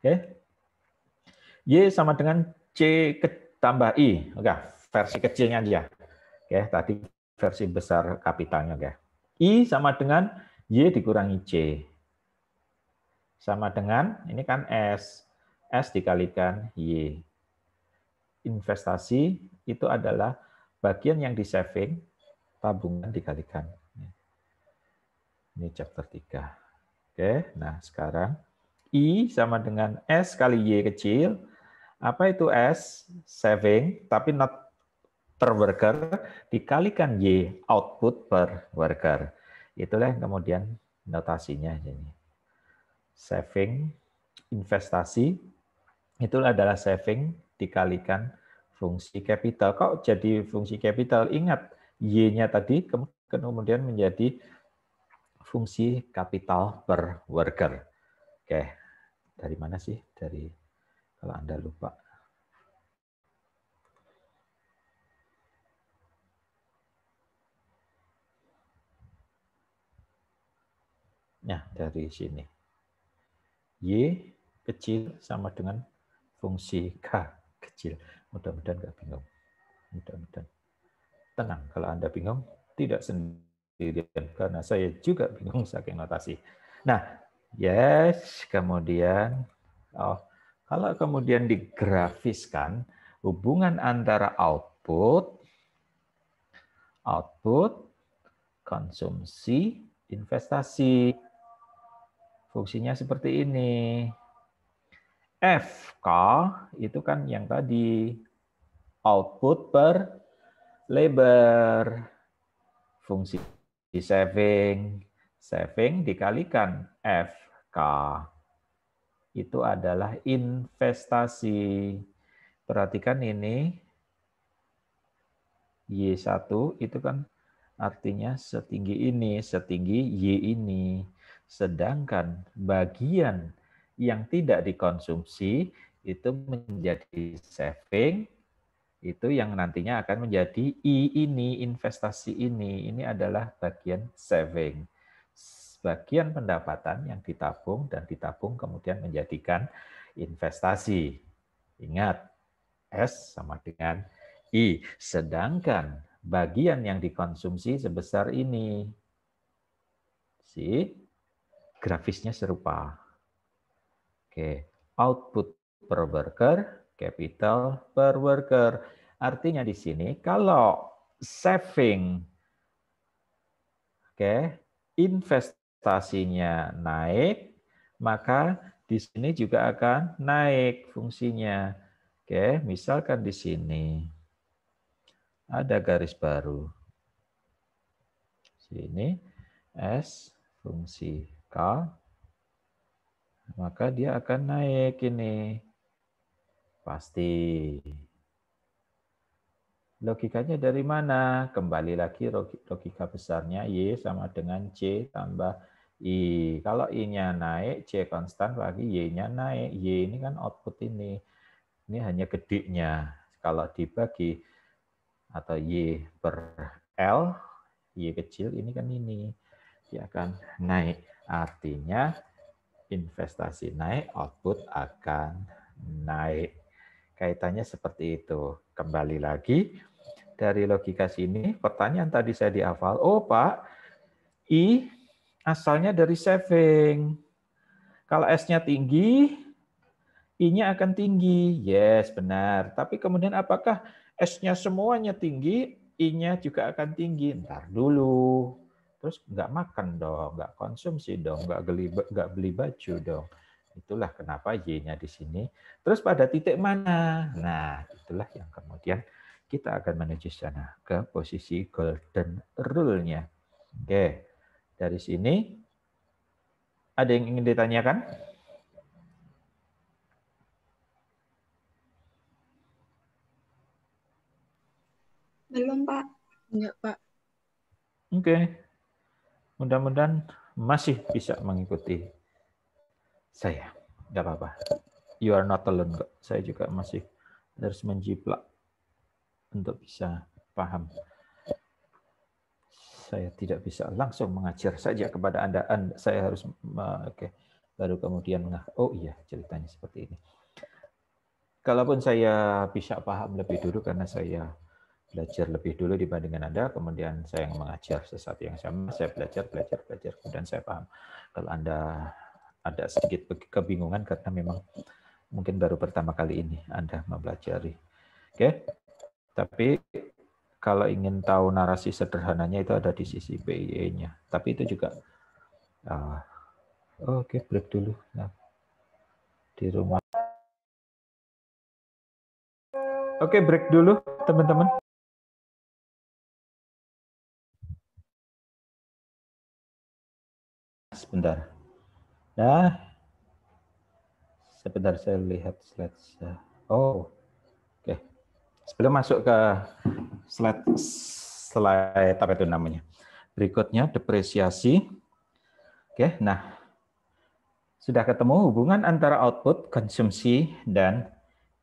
Oke. Y sama dengan C tambah I. Oke, versi kecilnya aja. Oke, tadi versi besar kapitalnya. Oke. I sama dengan Y dikurangi C. Sama dengan, ini kan S. S dikalikan Y. Investasi itu adalah bagian yang di saving, tabungan dikalikan. Ini chapter 3. Oke, nah sekarang I sama dengan S kali Y kecil. Apa itu S? Saving, tapi not per worker, dikalikan Y, output per worker. Itulah kemudian notasinya. Jadi saving, investasi, itu adalah saving dikalikan fungsi capital. Kok jadi fungsi capital? Ingat, Y-nya tadi kemudian menjadi fungsi kapital per worker. Oke, dari mana sih? Dari kalau Anda lupa. Nah, dari sini. Y kecil sama dengan fungsi K kecil. Mudah-mudahan nggak bingung. Mudah-mudahan. Tenang, kalau Anda bingung, tidak sendirian. Karena saya juga bingung saking notasi. Nah, Yes, kemudian oh, kalau kemudian digrafiskan hubungan antara output output konsumsi investasi fungsinya seperti ini. FK itu kan yang tadi output per labor fungsi saving Saving dikalikan FK. Itu adalah investasi. Perhatikan ini Y1 itu kan artinya setinggi ini, setinggi Y ini. Sedangkan bagian yang tidak dikonsumsi itu menjadi saving, itu yang nantinya akan menjadi I ini, investasi ini. Ini adalah bagian saving sebagian pendapatan yang ditabung dan ditabung kemudian menjadikan investasi. Ingat, S sama dengan I. Sedangkan bagian yang dikonsumsi sebesar ini. Si grafisnya serupa. Oke, output per worker, capital per worker. Artinya di sini kalau saving Oke, okay. invest Stasinya naik, maka di sini juga akan naik fungsinya. Oke, misalkan di sini ada garis baru. Sini S fungsi K maka dia akan naik ini. Pasti. Logikanya dari mana? Kembali lagi logika besarnya Y sama dengan C tambah I. Kalau I-nya naik, C konstan lagi Y-nya naik. Y ini kan output ini. Ini hanya gedenya. Kalau dibagi atau Y per L, Y kecil ini kan ini. Dia akan naik. Artinya investasi naik, output akan naik. Kaitannya seperti itu. Kembali lagi, dari logika sini, pertanyaan tadi saya di awal, oh Pak, I asalnya dari saving. Kalau S-nya tinggi, I-nya akan tinggi. Yes, benar. Tapi kemudian apakah S-nya semuanya tinggi, I-nya juga akan tinggi? Ntar dulu. Terus nggak makan dong, nggak konsumsi dong, nggak beli, nggak beli baju dong. Itulah kenapa Y-nya di sini. Terus pada titik mana? Nah, itulah yang kemudian kita akan menuju sana ke posisi golden rule-nya. Oke, dari sini ada yang ingin ditanyakan? Belum, Pak. Enggak, Pak. Oke. Mudah-mudahan masih bisa mengikuti saya. Enggak apa-apa. You are not alone, Saya juga masih harus menjiplak untuk bisa paham. Saya tidak bisa langsung mengajar saja kepada Anda. anda saya harus oke. Okay. Baru kemudian mengah oh iya ceritanya seperti ini. Kalaupun saya bisa paham lebih dulu karena saya belajar lebih dulu dibandingkan Anda, kemudian saya yang mengajar sesuatu yang sama, saya belajar, belajar, belajar, kemudian saya paham. Kalau Anda ada sedikit kebingungan karena memang mungkin baru pertama kali ini Anda mempelajari. Oke, tapi kalau ingin tahu narasi sederhananya itu ada di sisi PIE-nya. Tapi itu juga uh, oke okay, break dulu. Nah, di rumah. Oke, break dulu teman-teman. Sebentar. Nah, sebentar saya lihat slide. Oh, Sebelum masuk ke slide slide apa itu namanya? Berikutnya depresiasi. Oke, nah sudah ketemu hubungan antara output, konsumsi dan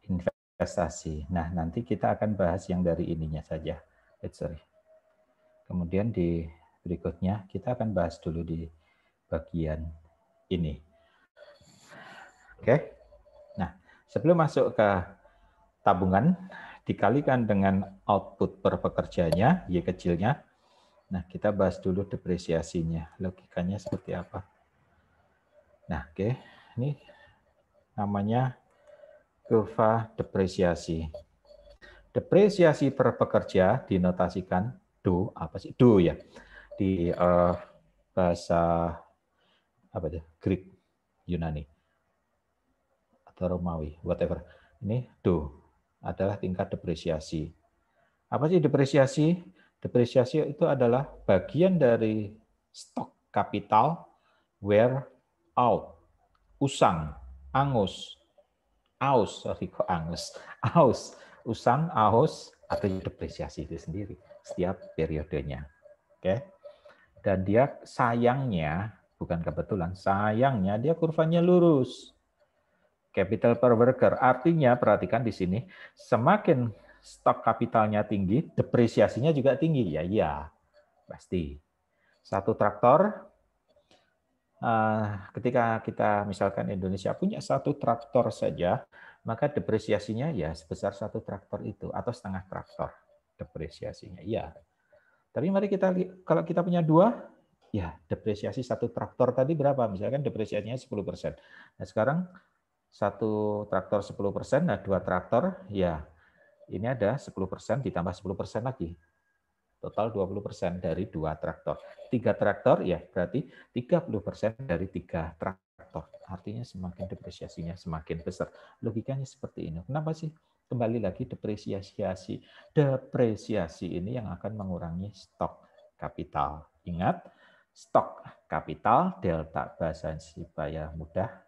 investasi. Nah, nanti kita akan bahas yang dari ininya saja. Eh, sorry. Kemudian di berikutnya kita akan bahas dulu di bagian ini. Oke. Nah, sebelum masuk ke tabungan, dikalikan dengan output per pekerjanya, Y kecilnya. Nah, kita bahas dulu depresiasinya. Logikanya seperti apa? Nah, oke. Okay. Ini namanya kurva depresiasi. Depresiasi per pekerja dinotasikan do apa sih? Do ya. Di uh, bahasa apa aja Greek Yunani atau Romawi, whatever. Ini do adalah tingkat depresiasi. Apa sih depresiasi? Depresiasi itu adalah bagian dari stok kapital wear out, usang, angus, aus, sorry kok angus, aus, usang, aus, atau depresiasi itu sendiri setiap periodenya. Oke. Dan dia sayangnya, bukan kebetulan, sayangnya dia kurvanya lurus capital per worker. Artinya perhatikan di sini, semakin stok kapitalnya tinggi, depresiasinya juga tinggi. Ya, iya. Pasti. Satu traktor, eh, ketika kita misalkan Indonesia punya satu traktor saja, maka depresiasinya ya sebesar satu traktor itu atau setengah traktor depresiasinya. Iya. Tapi mari kita kalau kita punya dua, ya depresiasi satu traktor tadi berapa? Misalkan depresiasinya 10%. Nah, sekarang satu traktor 10 persen, nah dua traktor ya ini ada 10 persen ditambah 10 persen lagi. Total 20 persen dari dua traktor. Tiga traktor ya berarti 30 persen dari tiga traktor. Artinya semakin depresiasinya semakin besar. Logikanya seperti ini. Kenapa sih? Kembali lagi depresiasi. Depresiasi ini yang akan mengurangi stok kapital. Ingat, stok kapital delta bahasa supaya mudah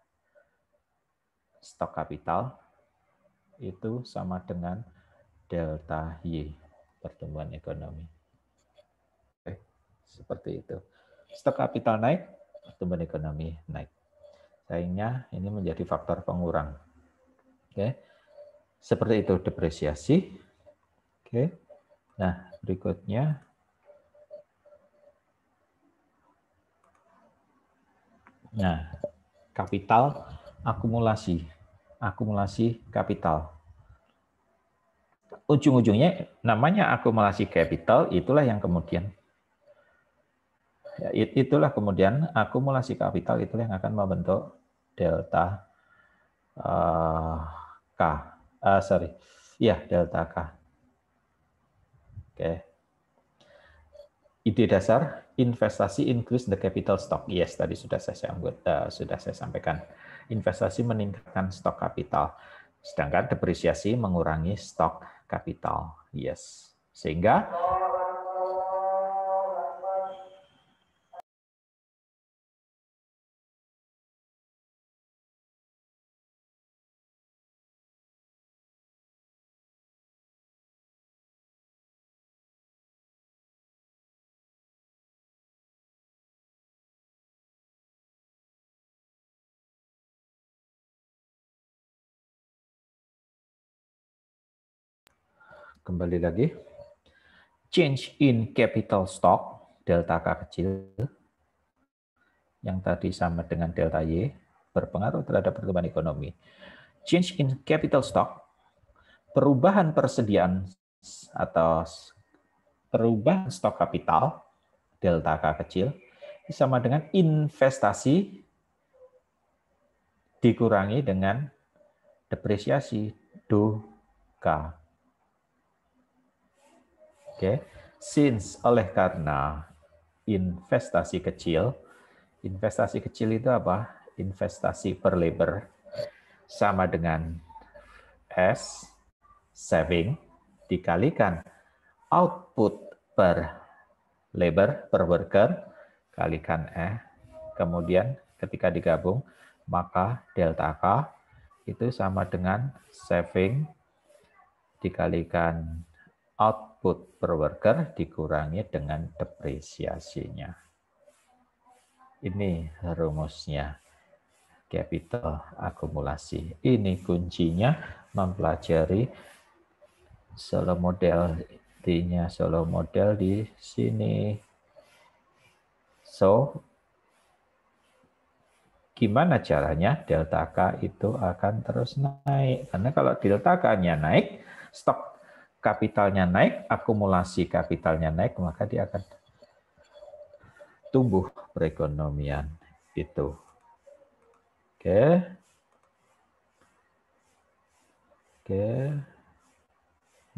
stok kapital itu sama dengan delta Y, pertumbuhan ekonomi. Oke, seperti itu. Stok kapital naik, pertumbuhan ekonomi naik. Sayangnya ini menjadi faktor pengurang. Oke, seperti itu depresiasi. Oke, nah berikutnya Nah, kapital akumulasi akumulasi kapital. Ujung-ujungnya namanya akumulasi kapital itulah yang kemudian ya, itulah kemudian akumulasi kapital itulah yang akan membentuk delta eh, K. Uh, sorry, ya delta K. Oke. Okay. Ide dasar investasi increase the capital stock. Yes, tadi sudah saya eh, sudah saya sampaikan investasi meningkatkan stok kapital. Sedangkan depresiasi mengurangi stok kapital. Yes. Sehingga Kembali lagi. Change in capital stock, delta K kecil, yang tadi sama dengan delta Y, berpengaruh terhadap pertumbuhan ekonomi. Change in capital stock, perubahan persediaan atau perubahan stok kapital, delta K kecil, sama dengan investasi dikurangi dengan depresiasi do K Oke. Okay. Since oleh karena investasi kecil, investasi kecil itu apa? Investasi per labor sama dengan S saving dikalikan output per labor per worker kalikan E kemudian ketika digabung maka delta K itu sama dengan saving dikalikan output output per worker dikurangi dengan depresiasinya. Ini rumusnya capital akumulasi. Ini kuncinya mempelajari solo model intinya solo model di sini. So gimana caranya delta K itu akan terus naik. Karena kalau delta K-nya naik, stok kapitalnya naik, akumulasi kapitalnya naik, maka dia akan tumbuh perekonomian itu. Oke. Oke.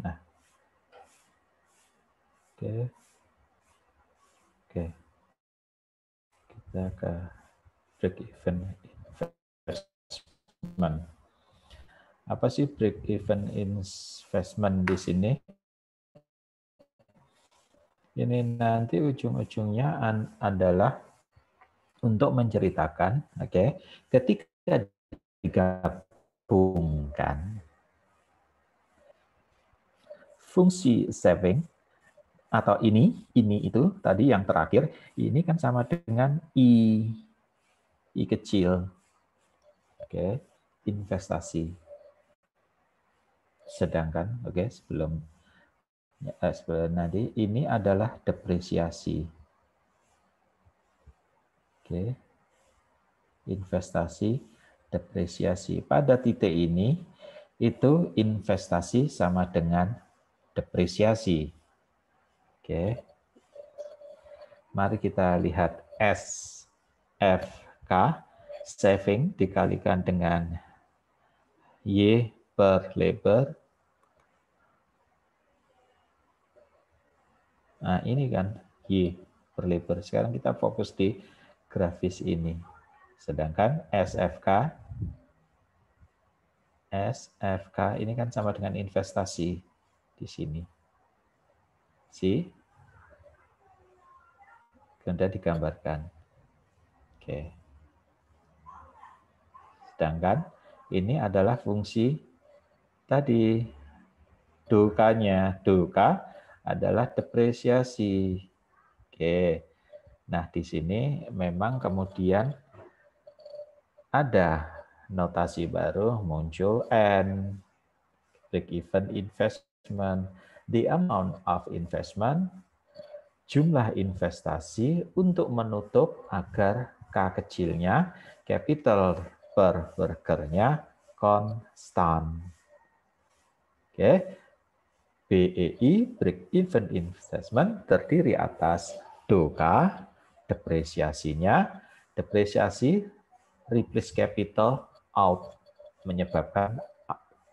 Nah. Oke. Oke. Kita ke break event investment apa sih break even investment di sini? Ini nanti ujung-ujungnya adalah untuk menceritakan, oke, okay, ketika digabungkan fungsi saving atau ini, ini itu tadi yang terakhir, ini kan sama dengan i i kecil. Oke, okay, investasi sedangkan oke okay, sebelum eh, sebelum nanti ini adalah depresiasi oke okay. investasi depresiasi pada titik ini itu investasi sama dengan depresiasi oke okay. mari kita lihat S F K saving dikalikan dengan Y per labor Nah, ini kan Y per liter. Sekarang kita fokus di grafis ini. Sedangkan SFK SFK ini kan sama dengan investasi di sini. Si kemudian digambarkan. Oke. Sedangkan ini adalah fungsi tadi dukanya duka adalah depresiasi. Oke. Nah, di sini memang kemudian ada notasi baru muncul N break even investment the amount of investment jumlah investasi untuk menutup agar K kecilnya capital per workernya konstan. Oke, BEI Break Even Investment terdiri atas doka depresiasinya depresiasi replace capital out menyebabkan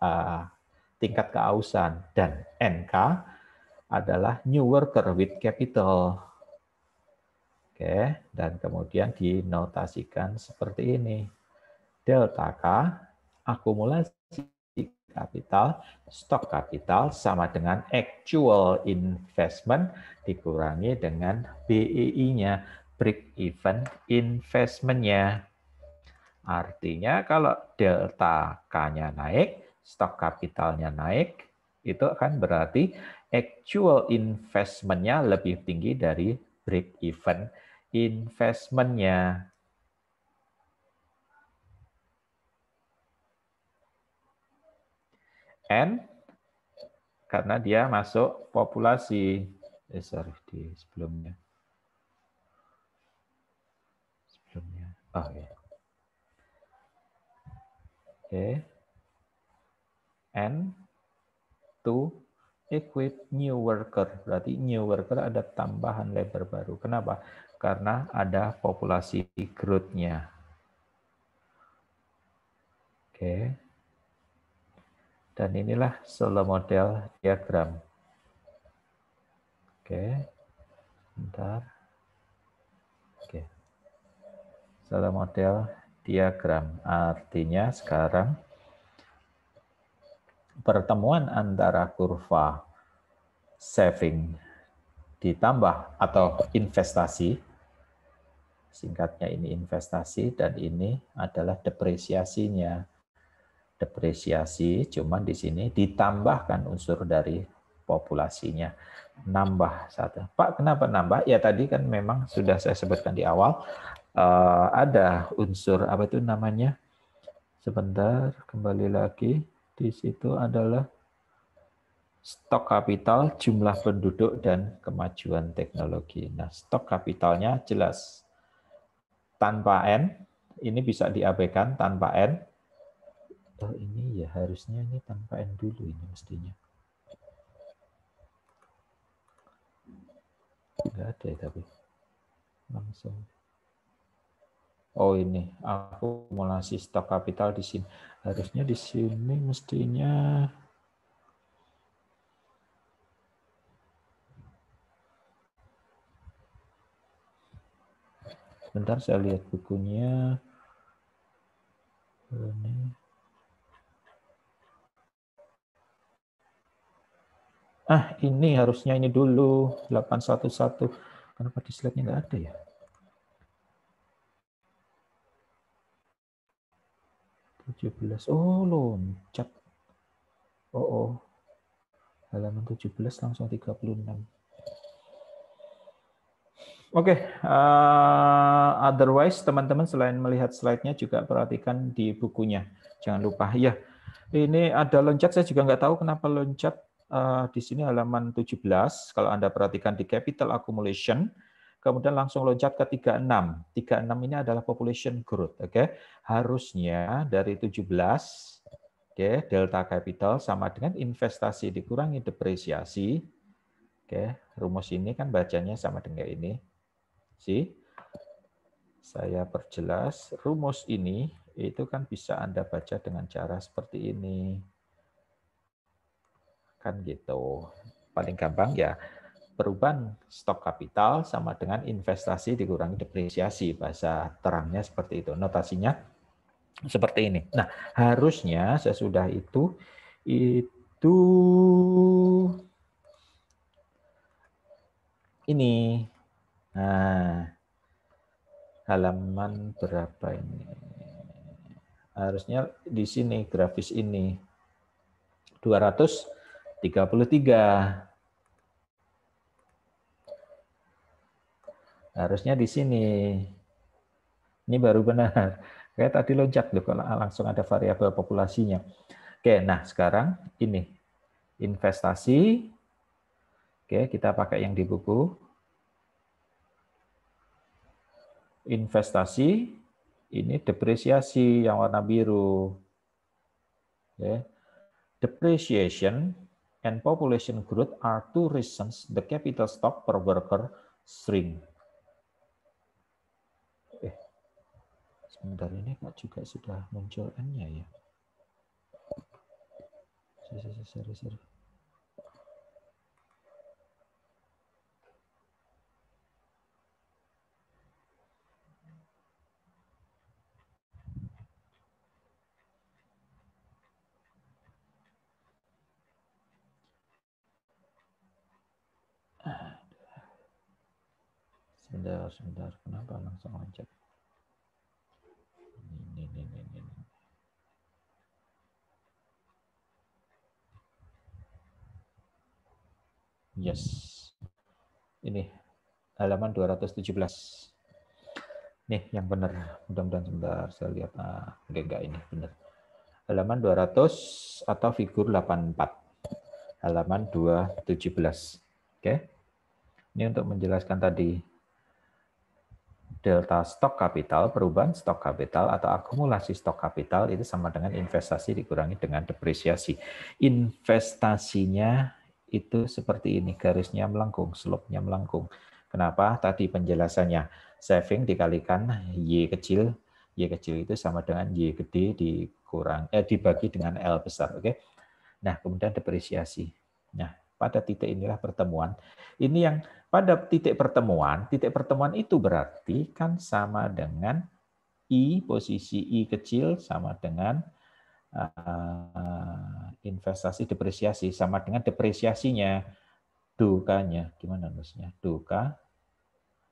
uh, tingkat keausan dan NK adalah new worker with capital. Oke, dan kemudian dinotasikan seperti ini. Delta K akumulasi capital, stock capital sama dengan actual investment dikurangi dengan BEI-nya, break even investment-nya. Artinya kalau delta K-nya naik, stok kapitalnya naik, itu akan berarti actual investment-nya lebih tinggi dari break even investment-nya. N karena dia masuk populasi. Eh, sorry, di sebelumnya. Sebelumnya. Oh, ya. Oke. N to equip new worker. Berarti new worker ada tambahan labor baru. Kenapa? Karena ada populasi growth-nya. Oke. Okay. Dan inilah solo model diagram. Oke, bentar. Oke. Solo model diagram. Artinya sekarang pertemuan antara kurva saving ditambah atau investasi singkatnya ini investasi dan ini adalah depresiasinya depresiasi, cuman di sini ditambahkan unsur dari populasinya. Nambah satu. Pak, kenapa nambah? Ya tadi kan memang sudah saya sebutkan di awal, eh, ada unsur, apa itu namanya? Sebentar, kembali lagi. Di situ adalah stok kapital, jumlah penduduk, dan kemajuan teknologi. Nah, stok kapitalnya jelas. Tanpa N, ini bisa diabaikan tanpa N, toh ini ya harusnya ini tanpa n dulu ini mestinya Enggak ada ya tapi langsung oh ini akumulasi stok kapital di sini harusnya di sini mestinya Bentar saya lihat bukunya. Ini. ah ini harusnya ini dulu 811 kenapa di slide-nya nggak ada ya tujuh belas oh loncat oh oh halaman 17 langsung 36 Oke, okay. uh, eh, otherwise teman-teman selain melihat slide-nya juga perhatikan di bukunya. Jangan lupa. Ya, ini ada loncat, saya juga nggak tahu kenapa loncat Eh, di sini halaman 17, kalau Anda perhatikan di capital accumulation, kemudian langsung loncat ke 36. 36 ini adalah population growth. Oke, okay? Harusnya dari 17, oke okay, delta capital sama dengan investasi dikurangi depresiasi. Oke, okay, rumus ini kan bacanya sama dengan ini. Si, saya perjelas rumus ini itu kan bisa Anda baca dengan cara seperti ini. Kan gitu. Paling gampang ya perubahan stok kapital sama dengan investasi dikurangi depresiasi bahasa terangnya seperti itu notasinya seperti ini nah harusnya sesudah itu itu ini nah halaman berapa ini harusnya di sini grafis ini 200 33. Harusnya di sini. Ini baru benar. Kayak tadi loncat loh kalau langsung ada variabel populasinya. Oke, nah sekarang ini investasi. Oke, kita pakai yang di buku. Investasi ini depresiasi yang warna biru. Oke. Depreciation and population growth are two reasons the capital stock per worker shrink. Eh, sebentar ini Pak juga sudah muncul N-nya ya. Sorry, sorry, sorry. sebentar sebentar kenapa langsung loncat ini ini ini ini ini. yes ini halaman 217 nih yang benar mudah-mudahan sebentar saya lihat ah enggak enggak ini benar halaman 200 atau figur 84 halaman 217 oke okay. ini untuk menjelaskan tadi delta stok kapital, perubahan stok kapital atau akumulasi stok kapital itu sama dengan investasi dikurangi dengan depresiasi. Investasinya itu seperti ini, garisnya melengkung, slope-nya melengkung. Kenapa? Tadi penjelasannya, saving dikalikan Y kecil, Y kecil itu sama dengan Y gede dikurang, eh, dibagi dengan L besar. Oke. Okay? Nah, kemudian depresiasi. Nah, pada titik inilah pertemuan. Ini yang pada titik pertemuan, titik pertemuan itu berarti kan sama dengan I, posisi I kecil sama dengan eh, investasi depresiasi, sama dengan depresiasinya, dukanya. Gimana maksudnya, Duka,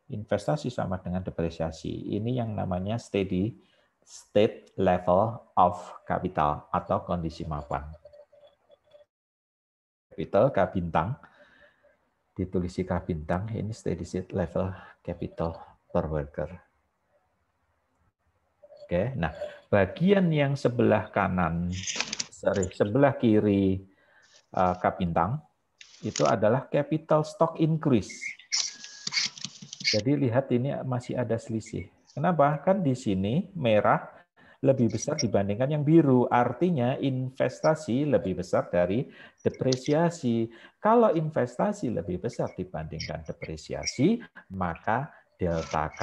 investasi sama dengan depresiasi. Ini yang namanya steady state level of capital atau kondisi mapan. Capital, K bintang, ditulis jika bintang, ini steady state level capital per worker. Oke, nah bagian yang sebelah kanan, sorry, sebelah kiri uh, eh, K bintang, itu adalah capital stock increase. Jadi lihat ini masih ada selisih. Kenapa? Kan di sini merah lebih besar dibandingkan yang biru. Artinya investasi lebih besar dari depresiasi. Kalau investasi lebih besar dibandingkan depresiasi, maka delta K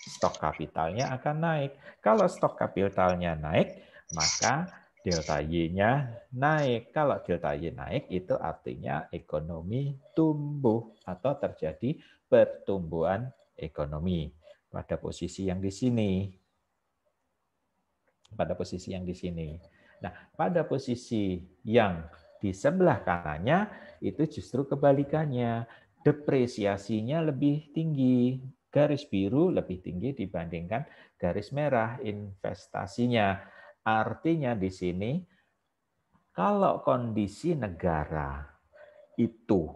stok kapitalnya akan naik. Kalau stok kapitalnya naik, maka delta Y-nya naik. Kalau delta Y naik, itu artinya ekonomi tumbuh atau terjadi pertumbuhan ekonomi pada posisi yang di sini pada posisi yang di sini. Nah, pada posisi yang di sebelah kanannya itu justru kebalikannya. Depresiasinya lebih tinggi. Garis biru lebih tinggi dibandingkan garis merah investasinya. Artinya di sini kalau kondisi negara itu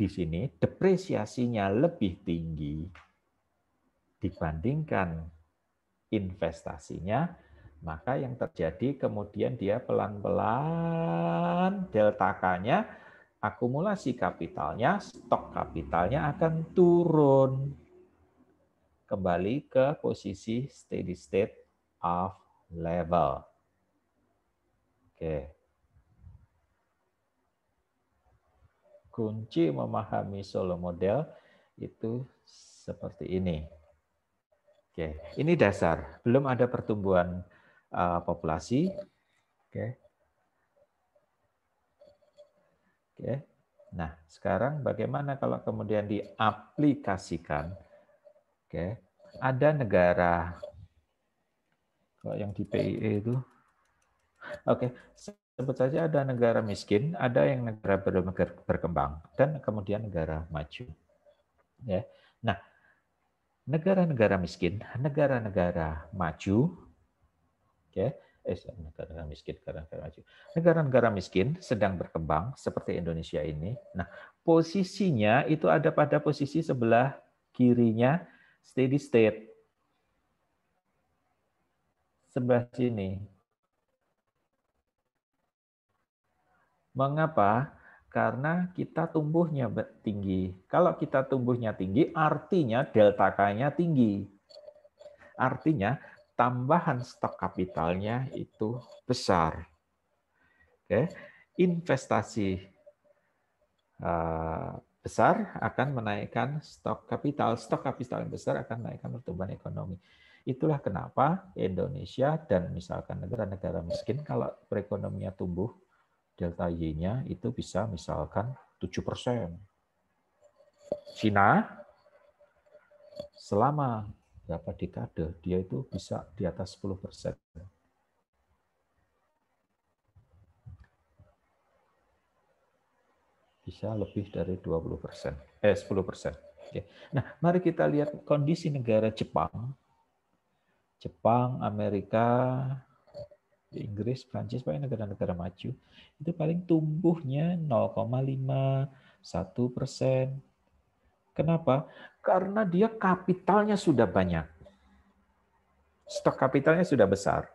di sini depresiasinya lebih tinggi dibandingkan investasinya, maka yang terjadi kemudian dia pelan-pelan delta K-nya, akumulasi kapitalnya, stok kapitalnya akan turun kembali ke posisi steady state of level. Oke. Kunci memahami solo model itu seperti ini. Oke, ini dasar. Belum ada pertumbuhan uh, populasi. Oke. Okay. Oke. Okay. Nah, sekarang bagaimana kalau kemudian diaplikasikan? Oke. Okay. Ada negara kalau yang di PIE itu Oke, okay. sebut saja ada negara miskin, ada yang negara berkembang, dan kemudian negara maju. Ya. Nah, negara-negara miskin, negara-negara maju, ya negara-negara eh, miskin, negara-negara maju. Negara-negara miskin sedang berkembang seperti Indonesia ini. Nah, posisinya itu ada pada posisi sebelah kirinya steady state. Sebelah sini. Mengapa? Karena kita tumbuhnya tinggi. Kalau kita tumbuhnya tinggi, artinya delta K-nya tinggi. Artinya tambahan stok kapitalnya itu besar. Oke, investasi eh, besar akan menaikkan stok kapital. Stok kapital yang besar akan menaikkan pertumbuhan ekonomi. Itulah kenapa Indonesia dan misalkan negara-negara miskin kalau perekonomian tumbuh delta Y-nya itu bisa misalkan 7 Cina selama berapa dekade dia itu bisa di atas 10 persen. Bisa lebih dari 20 persen, eh 10 persen. Nah, mari kita lihat kondisi negara Jepang. Jepang, Amerika, Inggris, Prancis, banyak negara-negara maju, itu paling tumbuhnya 0,5, satu persen, Kenapa? Karena dia kapitalnya sudah banyak. Stok kapitalnya sudah besar.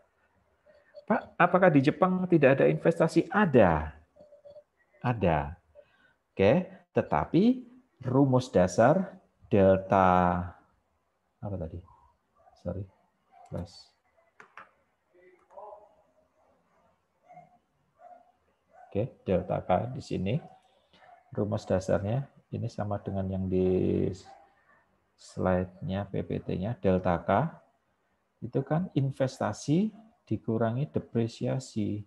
Pak, apakah di Jepang tidak ada investasi? Ada. Ada. Oke, tetapi rumus dasar delta apa tadi? Sorry. Plus. Oke, delta K di sini. Rumus dasarnya ini sama dengan yang di slide-nya PPT-nya delta K itu kan investasi dikurangi depresiasi.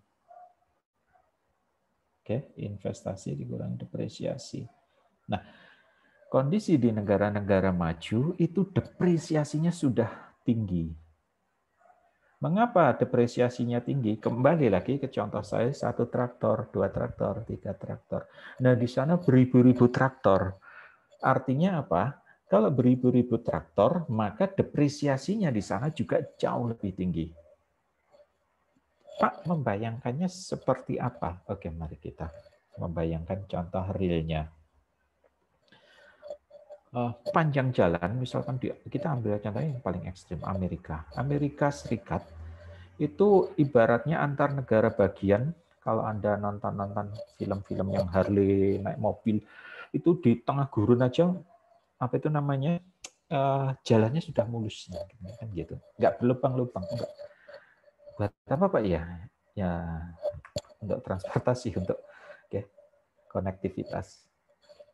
Oke, investasi dikurangi depresiasi. Nah, kondisi di negara-negara maju itu depresiasinya sudah tinggi Mengapa depresiasinya tinggi? Kembali lagi ke contoh saya, satu traktor, dua traktor, tiga traktor. Nah, di sana beribu-ribu traktor. Artinya apa? Kalau beribu-ribu traktor, maka depresiasinya di sana juga jauh lebih tinggi. Pak membayangkannya seperti apa? Oke, mari kita membayangkan contoh realnya. Eh, panjang jalan, misalkan di, kita ambil contohnya yang paling ekstrim Amerika. Amerika Serikat itu ibaratnya antar negara bagian. Kalau anda nonton nonton film-film yang Harley naik mobil itu di tengah gurun aja apa itu namanya uh, jalannya sudah mulus nah, kan gitu nggak berlubang-lubang enggak buat apa pak ya ya untuk transportasi untuk okay. konektivitas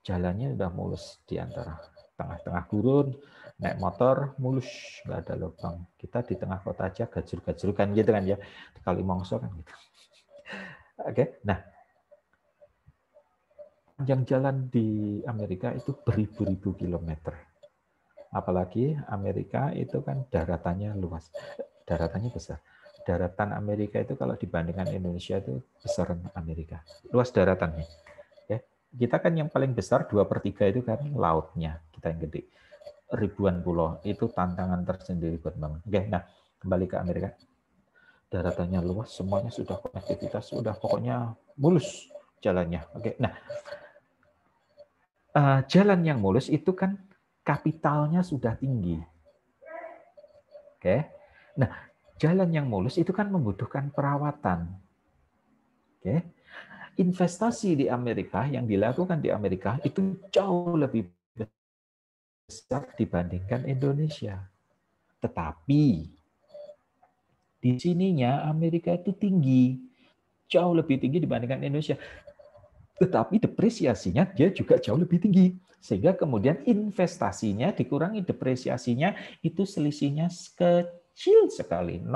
jalannya sudah mulus di antara tengah-tengah gurun, naik motor mulus, nggak ada lubang. Kita di tengah kota aja gajur-gajurukan gitu kan ya, kali mongso kan gitu. *laughs* Oke, nah panjang jalan di Amerika itu beribu-ribu kilometer. Apalagi Amerika itu kan daratannya luas, daratannya besar. Daratan Amerika itu kalau dibandingkan Indonesia itu besar Amerika, luas daratannya kita kan yang paling besar dua per tiga itu kan lautnya kita yang gede. Ribuan pulau itu tantangan tersendiri buat bangun. Oke, nah kembali ke Amerika. Daratannya luas, semuanya sudah konektivitas, sudah pokoknya mulus jalannya. Oke, nah eh, jalan yang mulus itu kan kapitalnya sudah tinggi. Oke, nah jalan yang mulus itu kan membutuhkan perawatan. Oke, investasi di Amerika yang dilakukan di Amerika itu jauh lebih besar dibandingkan Indonesia. Tetapi di sininya Amerika itu tinggi, jauh lebih tinggi dibandingkan Indonesia. Tetapi depresiasinya dia juga jauh lebih tinggi. Sehingga kemudian investasinya dikurangi depresiasinya itu selisihnya kecil sekali, 0,5.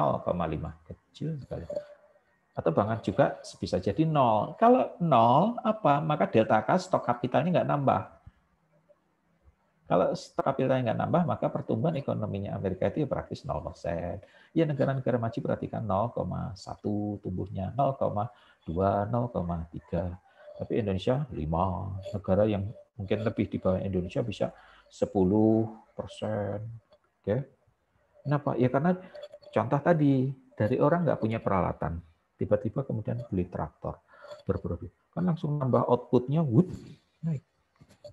Kecil sekali atau bahkan juga bisa jadi nol. Kalau nol, apa? Maka delta K stok kapitalnya nggak nambah. Kalau stok kapitalnya nggak nambah, maka pertumbuhan ekonominya Amerika itu ya praktis nol persen. Ya negara-negara maju perhatikan 0,1 tumbuhnya, 0,2, 0,3. Tapi Indonesia 5. Negara yang mungkin lebih di bawah Indonesia bisa 10 persen. Oke. Kenapa? Ya karena contoh tadi, dari orang nggak punya peralatan tiba-tiba kemudian beli traktor berproduksi kan langsung nambah outputnya wood naik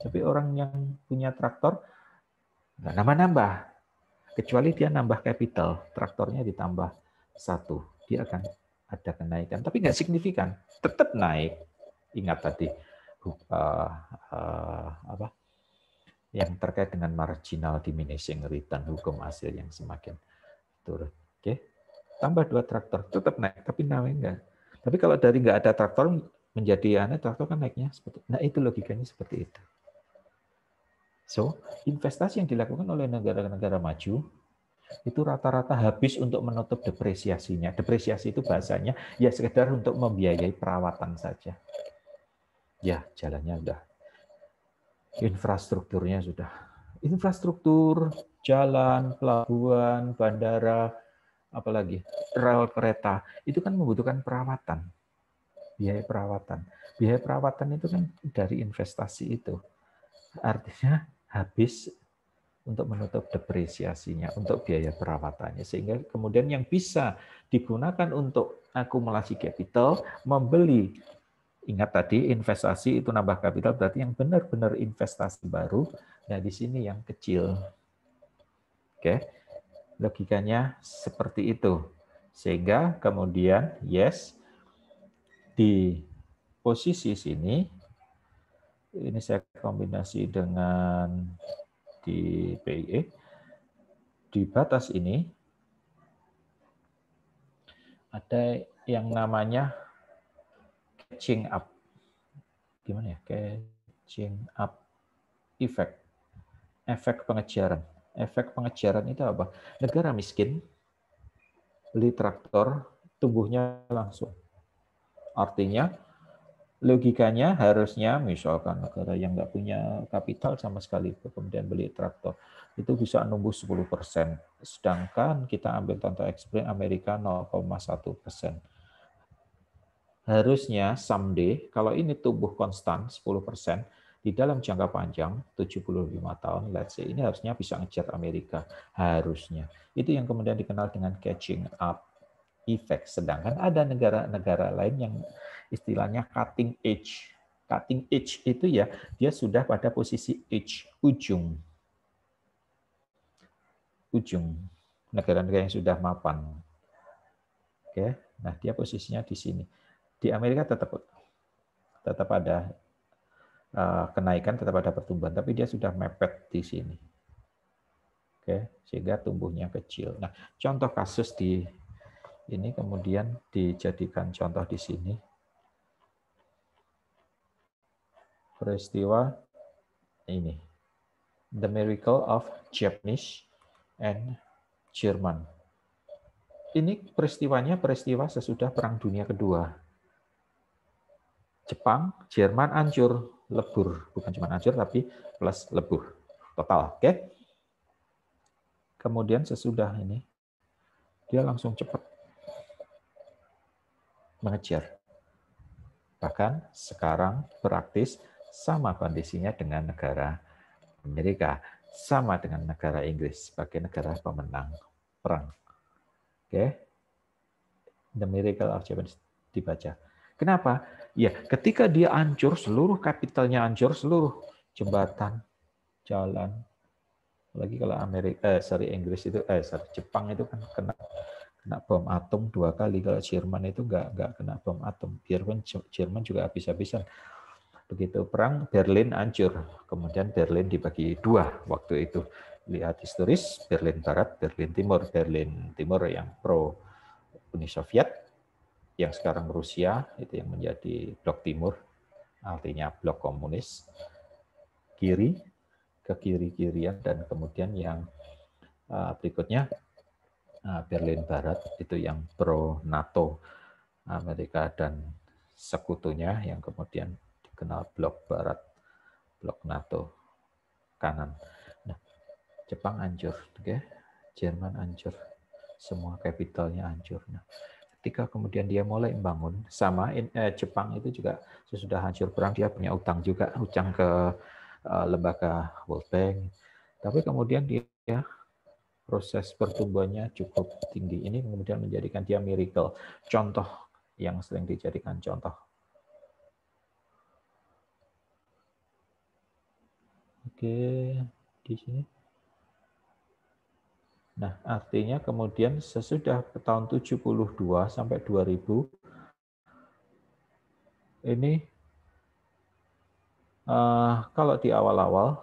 tapi orang yang punya traktor nggak nambah-nambah kecuali dia nambah capital traktornya ditambah satu dia akan ada kenaikan tapi nggak signifikan tetap naik ingat tadi uh, uh, apa yang terkait dengan marginal diminishing return hukum hasil yang semakin turun oke okay? tambah dua traktor, tetap naik, tapi naik enggak. Tapi kalau dari enggak ada traktor menjadi aneh, traktor kan naiknya seperti Nah itu logikanya seperti itu. So, investasi yang dilakukan oleh negara-negara maju itu rata-rata habis untuk menutup depresiasinya. Depresiasi itu bahasanya ya sekedar untuk membiayai perawatan saja. Ya, jalannya udah. Infrastrukturnya sudah. Infrastruktur, jalan, pelabuhan, bandara, apalagi rel kereta itu kan membutuhkan perawatan biaya perawatan biaya perawatan itu kan dari investasi itu artinya habis untuk menutup depresiasinya untuk biaya perawatannya sehingga kemudian yang bisa digunakan untuk akumulasi capital membeli ingat tadi investasi itu nambah kapital berarti yang benar-benar investasi baru nah di sini yang kecil oke okay logikanya seperti itu. Sehingga kemudian yes di posisi sini ini saya kombinasi dengan di PIE di batas ini ada yang namanya catching up. Gimana ya? Catching up effect. Efek pengejaran efek pengejaran itu apa? Negara miskin, beli traktor, tumbuhnya langsung. Artinya logikanya harusnya misalkan negara yang nggak punya kapital sama sekali kemudian beli traktor itu bisa numbuh 10 persen. Sedangkan kita ambil contoh ekspor Amerika 0,1 persen. Harusnya someday kalau ini tumbuh konstan 10 persen, di dalam jangka panjang 75 tahun let's say ini harusnya bisa ngejar Amerika harusnya itu yang kemudian dikenal dengan catching up effect sedangkan ada negara-negara lain yang istilahnya cutting edge cutting edge itu ya dia sudah pada posisi edge ujung ujung negara-negara yang sudah mapan oke nah dia posisinya di sini di Amerika tetap tetap ada Eh, kenaikan tetap ada pertumbuhan, tapi dia sudah mepet di sini. Oke, sehingga tumbuhnya kecil. Nah, contoh kasus di ini kemudian dijadikan contoh di sini. Peristiwa ini. The Miracle of Japanese and German. Ini peristiwanya peristiwa sesudah Perang Dunia Kedua. Jepang, Jerman hancur, lebur, bukan cuma hancur tapi plus lebur total, oke? Kemudian sesudah ini dia langsung cepat mengejar. Bahkan sekarang praktis sama kondisinya dengan negara Amerika, sama dengan negara Inggris sebagai negara pemenang perang. Oke. Okay? The Miracle of Japan dibaca. Kenapa? Ya, ketika dia hancur, seluruh kapitalnya hancur, seluruh jembatan, jalan, lagi kalau Amerika, eh, sorry Inggris itu, eh sorry Jepang itu kan kena kena bom atom dua kali. Kalau Jerman itu nggak nggak kena bom atom. Jerman Jerman juga habis-habisan. Begitu perang Berlin hancur, kemudian Berlin dibagi dua waktu itu. Lihat historis Berlin Barat, Berlin Timur, Berlin Timur yang pro Uni Soviet, yang sekarang Rusia itu yang menjadi blok timur artinya blok komunis kiri ke kiri kirian dan kemudian yang eh, berikutnya eh, Berlin Barat itu yang pro NATO Amerika dan sekutunya yang kemudian dikenal blok Barat blok NATO kanan nah, Jepang hancur oke okay? Jerman hancur semua kapitalnya hancur nah ketika kemudian dia mulai membangun sama eh, Jepang itu juga sesudah hancur perang dia punya utang juga utang ke eh, lembaga World Bank tapi kemudian dia proses pertumbuhannya cukup tinggi ini kemudian menjadikan dia miracle contoh yang sering dijadikan contoh oke di sini Nah, artinya kemudian sesudah tahun 72 sampai 2000 ini uh, kalau di awal-awal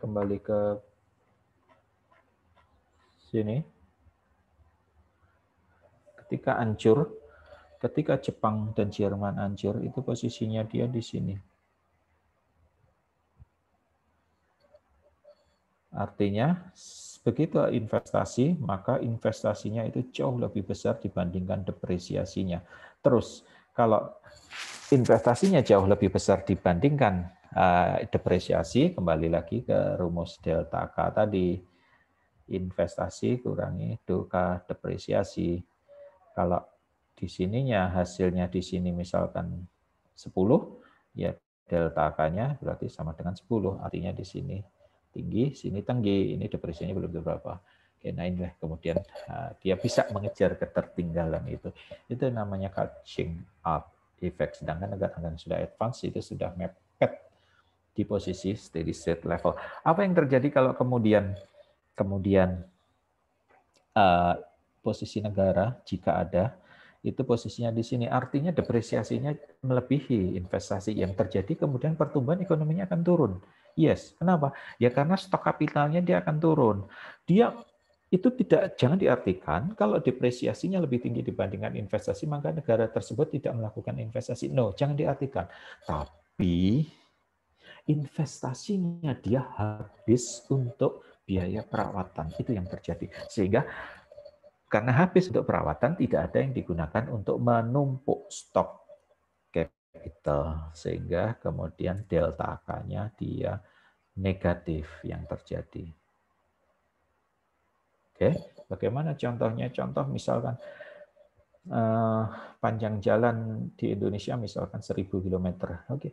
kembali ke sini ketika hancur ketika Jepang dan Jerman hancur itu posisinya dia di sini artinya Begitu investasi, maka investasinya itu jauh lebih besar dibandingkan depresiasinya. Terus, kalau investasinya jauh lebih besar dibandingkan eh, depresiasi, kembali lagi ke rumus delta K tadi. Investasi kurangi duka depresiasi. Kalau di sininya hasilnya di sini misalkan 10, ya delta K-nya berarti sama dengan 10, artinya di sini tinggi, sini tinggi, ini depresinya belum berapa. Oke, nah inilah kemudian uh, dia bisa mengejar ketertinggalan itu. Itu namanya catching up effect. Sedangkan negara-negara yang sudah advance itu sudah mepet di posisi steady state level. Apa yang terjadi kalau kemudian kemudian uh, posisi negara jika ada itu posisinya di sini artinya depresiasinya melebihi investasi yang terjadi kemudian pertumbuhan ekonominya akan turun Yes, kenapa? Ya karena stok kapitalnya dia akan turun. Dia itu tidak jangan diartikan kalau depresiasinya lebih tinggi dibandingkan investasi maka negara tersebut tidak melakukan investasi. No, jangan diartikan. Tapi investasinya dia habis untuk biaya perawatan. Itu yang terjadi. Sehingga karena habis untuk perawatan tidak ada yang digunakan untuk menumpuk stok kita gitu. sehingga kemudian delta K-nya dia negatif yang terjadi. Oke, bagaimana contohnya? Contoh misalkan eh, panjang jalan di Indonesia misalkan 1000 km. Oke.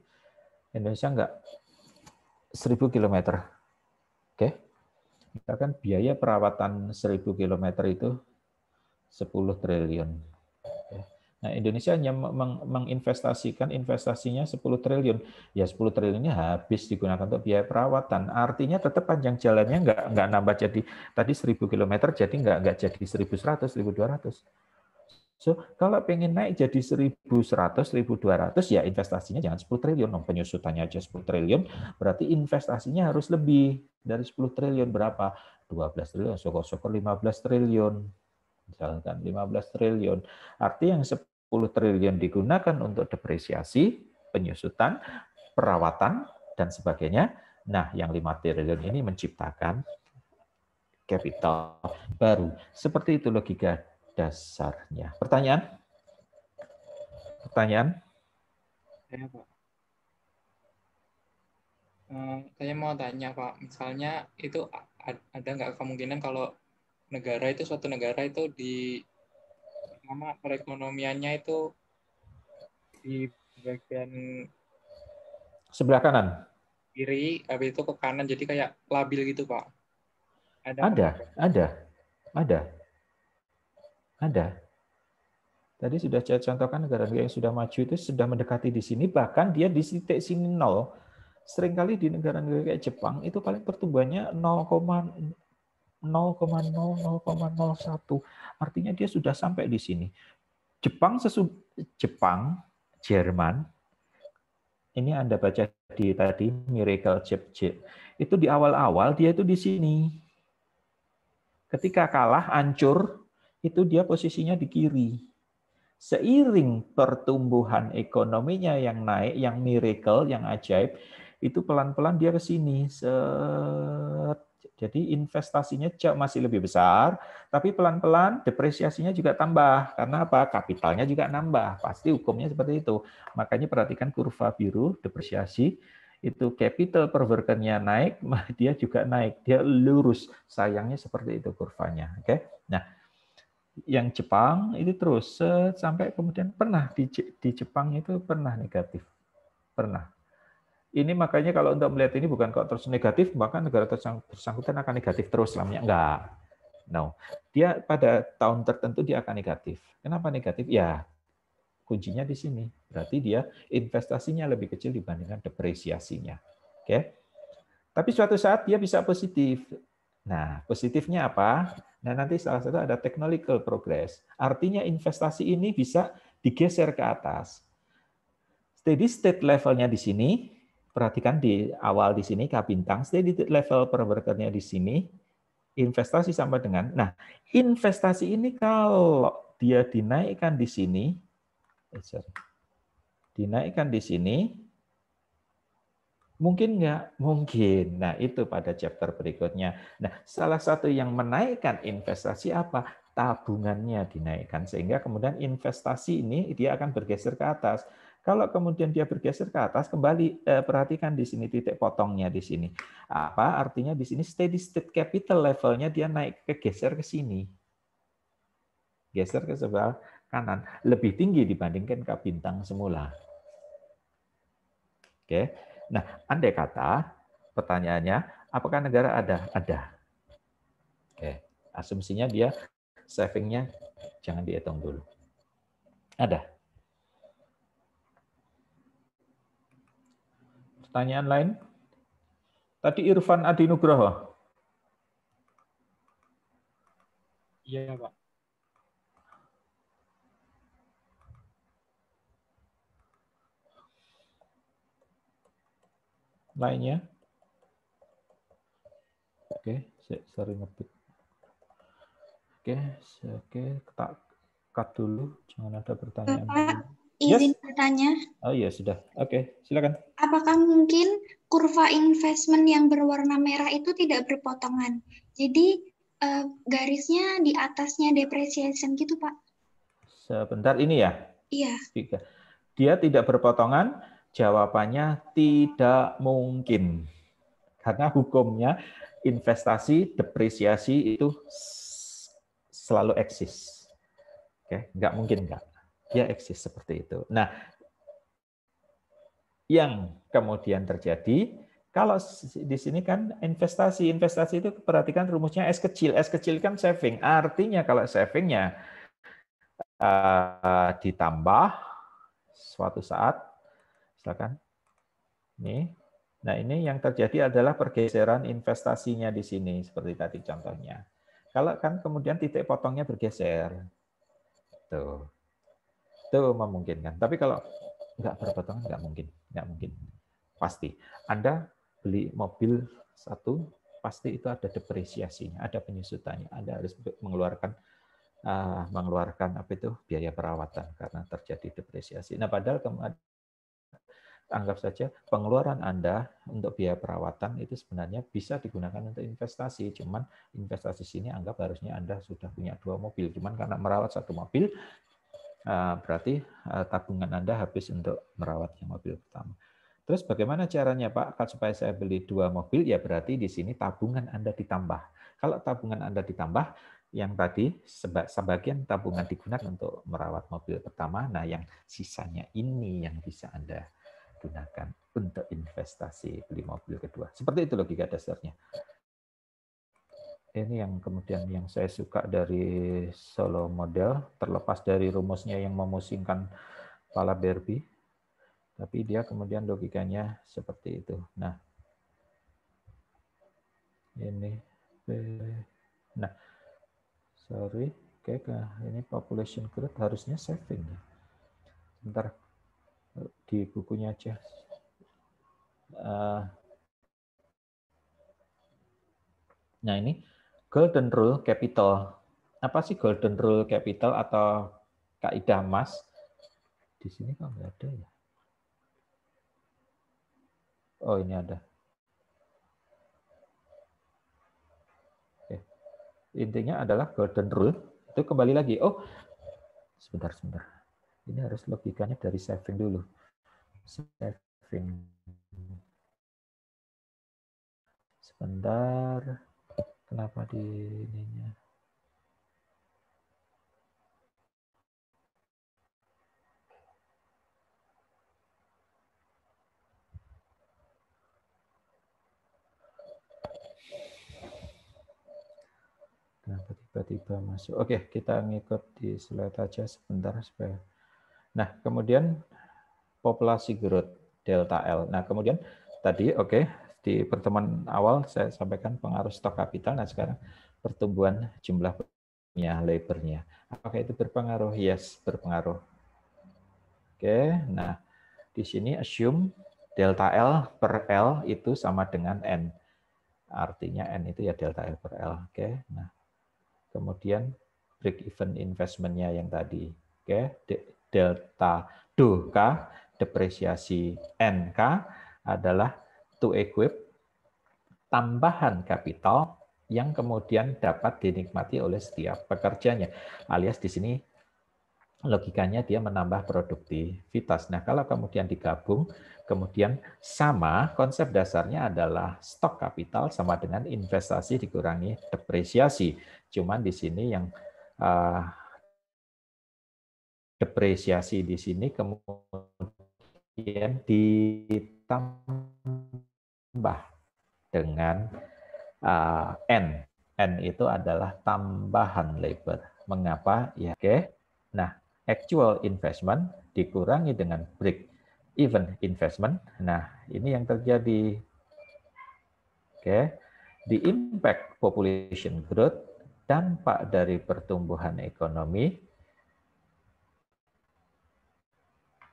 Indonesia enggak 1000 km. Oke. Misalkan biaya perawatan 1000 km itu 10 triliun. Nah, Indonesia hanya menginvestasikan investasinya 10 triliun. Ya 10 triliunnya habis digunakan untuk biaya perawatan. Artinya tetap panjang jalannya nggak nggak nambah jadi tadi 1000 km jadi nggak nggak jadi 1100, 1200. So, kalau pengen naik jadi 1100, 1200 ya investasinya jangan 10 triliun. Oh, penyusutannya aja 10 triliun, berarti investasinya harus lebih dari 10 triliun berapa? 12 triliun, syukur-syukur 15 triliun misalkan 15 triliun. Arti yang 10 10 triliun digunakan untuk depresiasi, penyusutan, perawatan, dan sebagainya. Nah, yang 5 triliun ini menciptakan capital baru. Seperti itu logika dasarnya. Pertanyaan? Pertanyaan? Ya, Pak. Eh, saya mau tanya Pak, misalnya itu ada nggak kemungkinan kalau negara itu suatu negara itu di sama perekonomiannya itu di bagian sebelah kanan kiri habis itu ke kanan jadi kayak labil gitu pak ada ada ada ada ada tadi sudah saya contohkan negara-negara yang sudah maju itu sudah mendekati di sini bahkan dia di titik sini nol seringkali di negara-negara kayak Jepang itu paling pertumbuhannya 0, 0,0001. Artinya dia sudah sampai di sini. Jepang sesu Jepang, Jerman. Ini Anda baca di tadi Miracle Chip Chip. Itu di awal-awal dia itu di sini. Ketika kalah, hancur, itu dia posisinya di kiri. Seiring pertumbuhan ekonominya yang naik, yang miracle, yang ajaib, itu pelan-pelan dia ke sini. Set jadi investasinya jauh masih lebih besar, tapi pelan-pelan depresiasinya juga tambah. Karena apa? Kapitalnya juga nambah. Pasti hukumnya seperti itu. Makanya perhatikan kurva biru depresiasi itu capital per naik, *laughs* dia juga naik, dia lurus. Sayangnya seperti itu kurvanya. Oke, nah yang Jepang itu terus eh, sampai kemudian pernah di Jepang itu pernah negatif, pernah ini makanya kalau untuk melihat ini bukan kok terus negatif, bahkan negara tersangkutan akan negatif terus selamanya. Enggak. No. Dia pada tahun tertentu dia akan negatif. Kenapa negatif? Ya, kuncinya di sini. Berarti dia investasinya lebih kecil dibandingkan depresiasinya. Oke. Tapi suatu saat dia bisa positif. Nah, positifnya apa? Nah, nanti salah satu ada technological progress. Artinya investasi ini bisa digeser ke atas. Steady state levelnya di sini perhatikan di awal di sini K bintang, stay di level per workernya di sini, investasi sama dengan. Nah, investasi ini kalau dia dinaikkan di sini, eh, dinaikkan di sini, mungkin nggak? Mungkin. Nah, itu pada chapter berikutnya. Nah, salah satu yang menaikkan investasi apa? Tabungannya dinaikkan. Sehingga kemudian investasi ini dia akan bergeser ke atas. Kalau kemudian dia bergeser ke atas, kembali eh, perhatikan di sini titik potongnya di sini. Apa artinya di sini steady state capital levelnya dia naik ke geser ke sini. Geser ke sebelah kanan, lebih tinggi dibandingkan ke bintang semula. Oke. Nah, andai kata pertanyaannya, apakah negara ada? Ada. Oke. Asumsinya dia savingnya jangan dihitung dulu. Ada Pertanyaan lain? Tadi Irfan Adi Nugroho. Iya, ya, Pak. Lainnya? Oke, saya sering ngebut. Oke, oke, kita cut dulu, jangan ada pertanyaan. Dulu. Izin yes. bertanya. Oh iya, sudah. Oke, okay, silakan. Apakah mungkin kurva investment yang berwarna merah itu tidak berpotongan? Jadi uh, garisnya di atasnya depreciation gitu, Pak. Sebentar ini ya? Iya. Dia tidak berpotongan, jawabannya tidak mungkin. Karena hukumnya investasi depresiasi itu selalu eksis. Oke, nggak mungkin nggak dia ya, eksis seperti itu. Nah, yang kemudian terjadi kalau di sini kan investasi, investasi itu perhatikan rumusnya S kecil, S kecil kan saving. Artinya kalau savingnya uh, ditambah suatu saat, silakan. Ini, nah ini yang terjadi adalah pergeseran investasinya di sini seperti tadi contohnya. Kalau kan kemudian titik potongnya bergeser, tuh itu memungkinkan. Tapi kalau nggak berpotongan nggak mungkin, nggak mungkin. Pasti. Anda beli mobil satu, pasti itu ada depresiasinya, ada penyusutannya. Anda harus mengeluarkan uh, mengeluarkan apa itu biaya perawatan karena terjadi depresiasi. Nah, padahal kemarin anggap saja pengeluaran Anda untuk biaya perawatan itu sebenarnya bisa digunakan untuk investasi. Cuman investasi sini anggap harusnya Anda sudah punya dua mobil. Cuman karena merawat satu mobil, Eh, berarti eh, tabungan Anda habis untuk merawat yang mobil pertama. Terus bagaimana caranya Pak Kalau supaya saya beli dua mobil? Ya berarti di sini tabungan Anda ditambah. Kalau tabungan Anda ditambah, yang tadi sebagian tabungan digunakan untuk merawat mobil pertama, nah yang sisanya ini yang bisa Anda gunakan untuk investasi beli mobil kedua. Seperti itu logika dasarnya ini yang kemudian yang saya suka dari solo model, terlepas dari rumusnya yang memusingkan pala berbi, tapi dia kemudian logikanya seperti itu. Nah, ini, nah, sorry, oke, ini population growth harusnya saving ya. sebentar di bukunya aja. Eh, nah ini Golden Rule Capital. Apa sih Golden Rule Capital atau kaidah emas? Di sini kok nggak ada ya? Oh ini ada. Oke. Intinya adalah Golden Rule. Itu kembali lagi. Oh, sebentar, sebentar. Ini harus logikanya dari saving dulu. Saving. Sebentar. Kenapa di ininya? Kenapa tiba-tiba masuk? Oke, kita ngikut di slide aja sebentar supaya. Nah, kemudian populasi growth delta L. Nah, kemudian tadi oke, di pertemuan awal saya sampaikan pengaruh stok kapital, nah sekarang pertumbuhan jumlah punya labornya. Apakah itu berpengaruh? Yes, berpengaruh. Oke, nah di sini assume delta L per L itu sama dengan N. Artinya N itu ya delta L per L. Oke, nah kemudian break even investmentnya yang tadi. Oke, delta 2K depresiasi NK adalah to equip tambahan kapital yang kemudian dapat dinikmati oleh setiap pekerjanya. Alias di sini logikanya dia menambah produktivitas. Nah, kalau kemudian digabung, kemudian sama konsep dasarnya adalah stok kapital sama dengan investasi dikurangi depresiasi. Cuman di sini yang uh, depresiasi di sini kemudian ditambah tambah dengan uh, n. N itu adalah tambahan labor. Mengapa? Ya, oke. Okay. Nah, actual investment dikurangi dengan break even investment. Nah, ini yang terjadi. Oke. Okay. Di impact population growth, dampak dari pertumbuhan ekonomi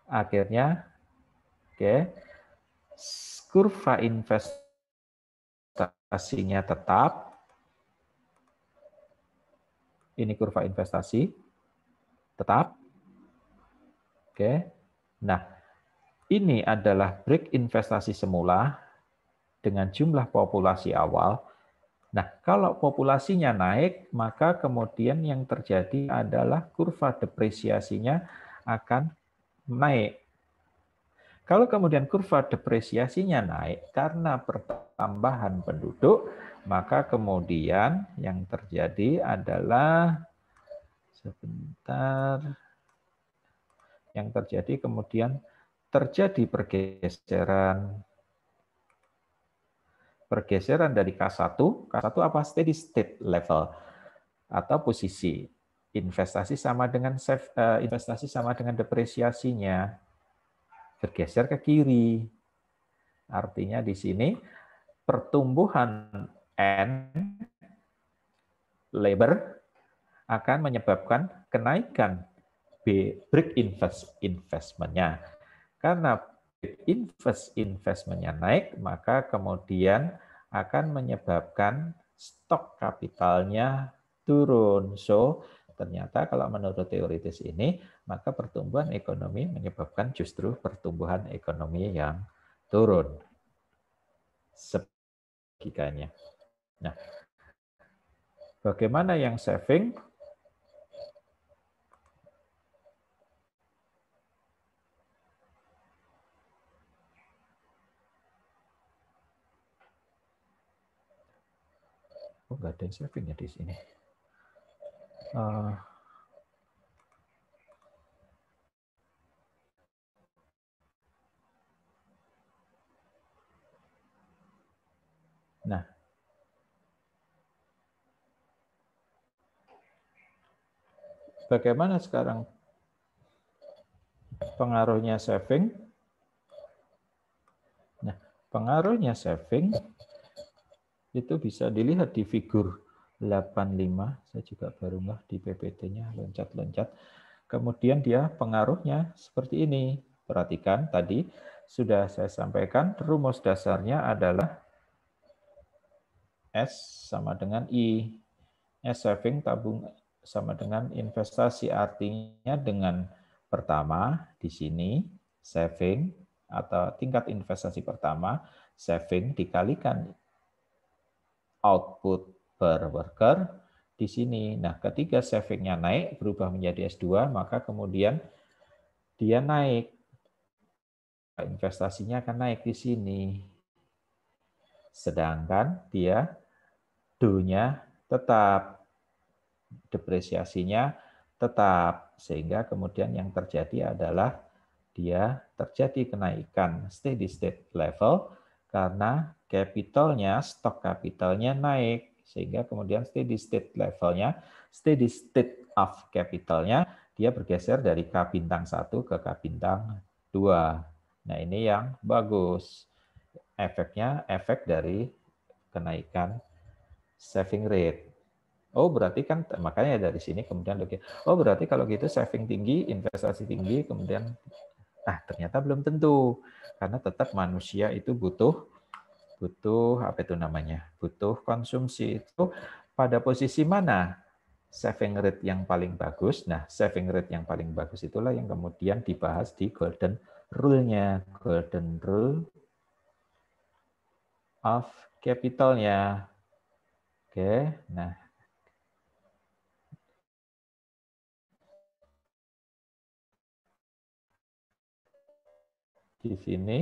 akhirnya oke okay, kurva investasinya tetap. Ini kurva investasi tetap. Oke. Nah, ini adalah break investasi semula dengan jumlah populasi awal. Nah, kalau populasinya naik, maka kemudian yang terjadi adalah kurva depresiasinya akan naik kalau kemudian kurva depresiasinya naik karena pertambahan penduduk, maka kemudian yang terjadi adalah sebentar yang terjadi kemudian terjadi pergeseran pergeseran dari K1, K1 apa steady state level atau posisi investasi sama dengan eh, investasi sama dengan depresiasinya bergeser ke kiri. Artinya di sini pertumbuhan N labor akan menyebabkan kenaikan B break invest investmentnya. Karena break invest investmentnya naik, maka kemudian akan menyebabkan stok kapitalnya turun. So, Ternyata kalau menurut teoritis ini, maka pertumbuhan ekonomi menyebabkan justru pertumbuhan ekonomi yang turun. sebagiannya. Nah, bagaimana yang saving? Oh, nggak ada yang saving ya di sini. Nah. nah, bagaimana sekarang pengaruhnya saving? Nah, pengaruhnya saving itu bisa dilihat di figur 85. Saya juga baru nggak di PPT-nya loncat-loncat. Kemudian dia pengaruhnya seperti ini. Perhatikan tadi sudah saya sampaikan rumus dasarnya adalah S sama dengan I. S saving tabung sama dengan investasi artinya dengan pertama di sini saving atau tingkat investasi pertama saving dikalikan output per worker di sini. Nah, ketika savingnya naik, berubah menjadi S2, maka kemudian dia naik. Investasinya akan naik di sini. Sedangkan dia do tetap, depresiasinya tetap. Sehingga kemudian yang terjadi adalah dia terjadi kenaikan steady state level karena kapitalnya stok kapitalnya naik sehingga kemudian steady state levelnya, steady state of capitalnya, dia bergeser dari K bintang 1 ke K bintang 2. Nah ini yang bagus. Efeknya efek dari kenaikan saving rate. Oh berarti kan makanya dari sini kemudian oh berarti kalau gitu saving tinggi, investasi tinggi, kemudian ah ternyata belum tentu karena tetap manusia itu butuh butuh apa itu namanya? Butuh konsumsi itu pada posisi mana saving rate yang paling bagus. Nah, saving rate yang paling bagus itulah yang kemudian dibahas di golden rule-nya, golden rule of capitalnya. Oke, nah di sini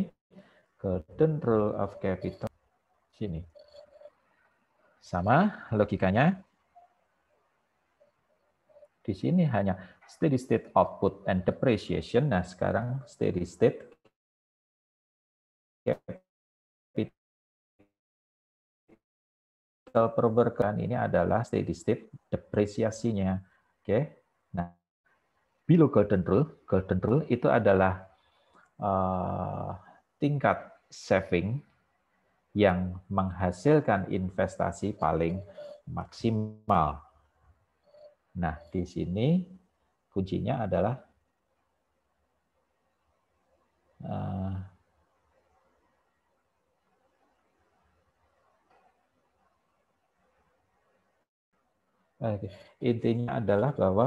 Golden Rule of Capital sini. Sama logikanya. Di sini hanya steady state output and depreciation. Nah, sekarang steady state capital perbankan ini adalah steady state depresiasinya. Oke. Okay. Nah, below golden rule, golden rule itu adalah uh, tingkat saving yang menghasilkan investasi paling maksimal. Nah, di sini kuncinya adalah eh, intinya adalah bahwa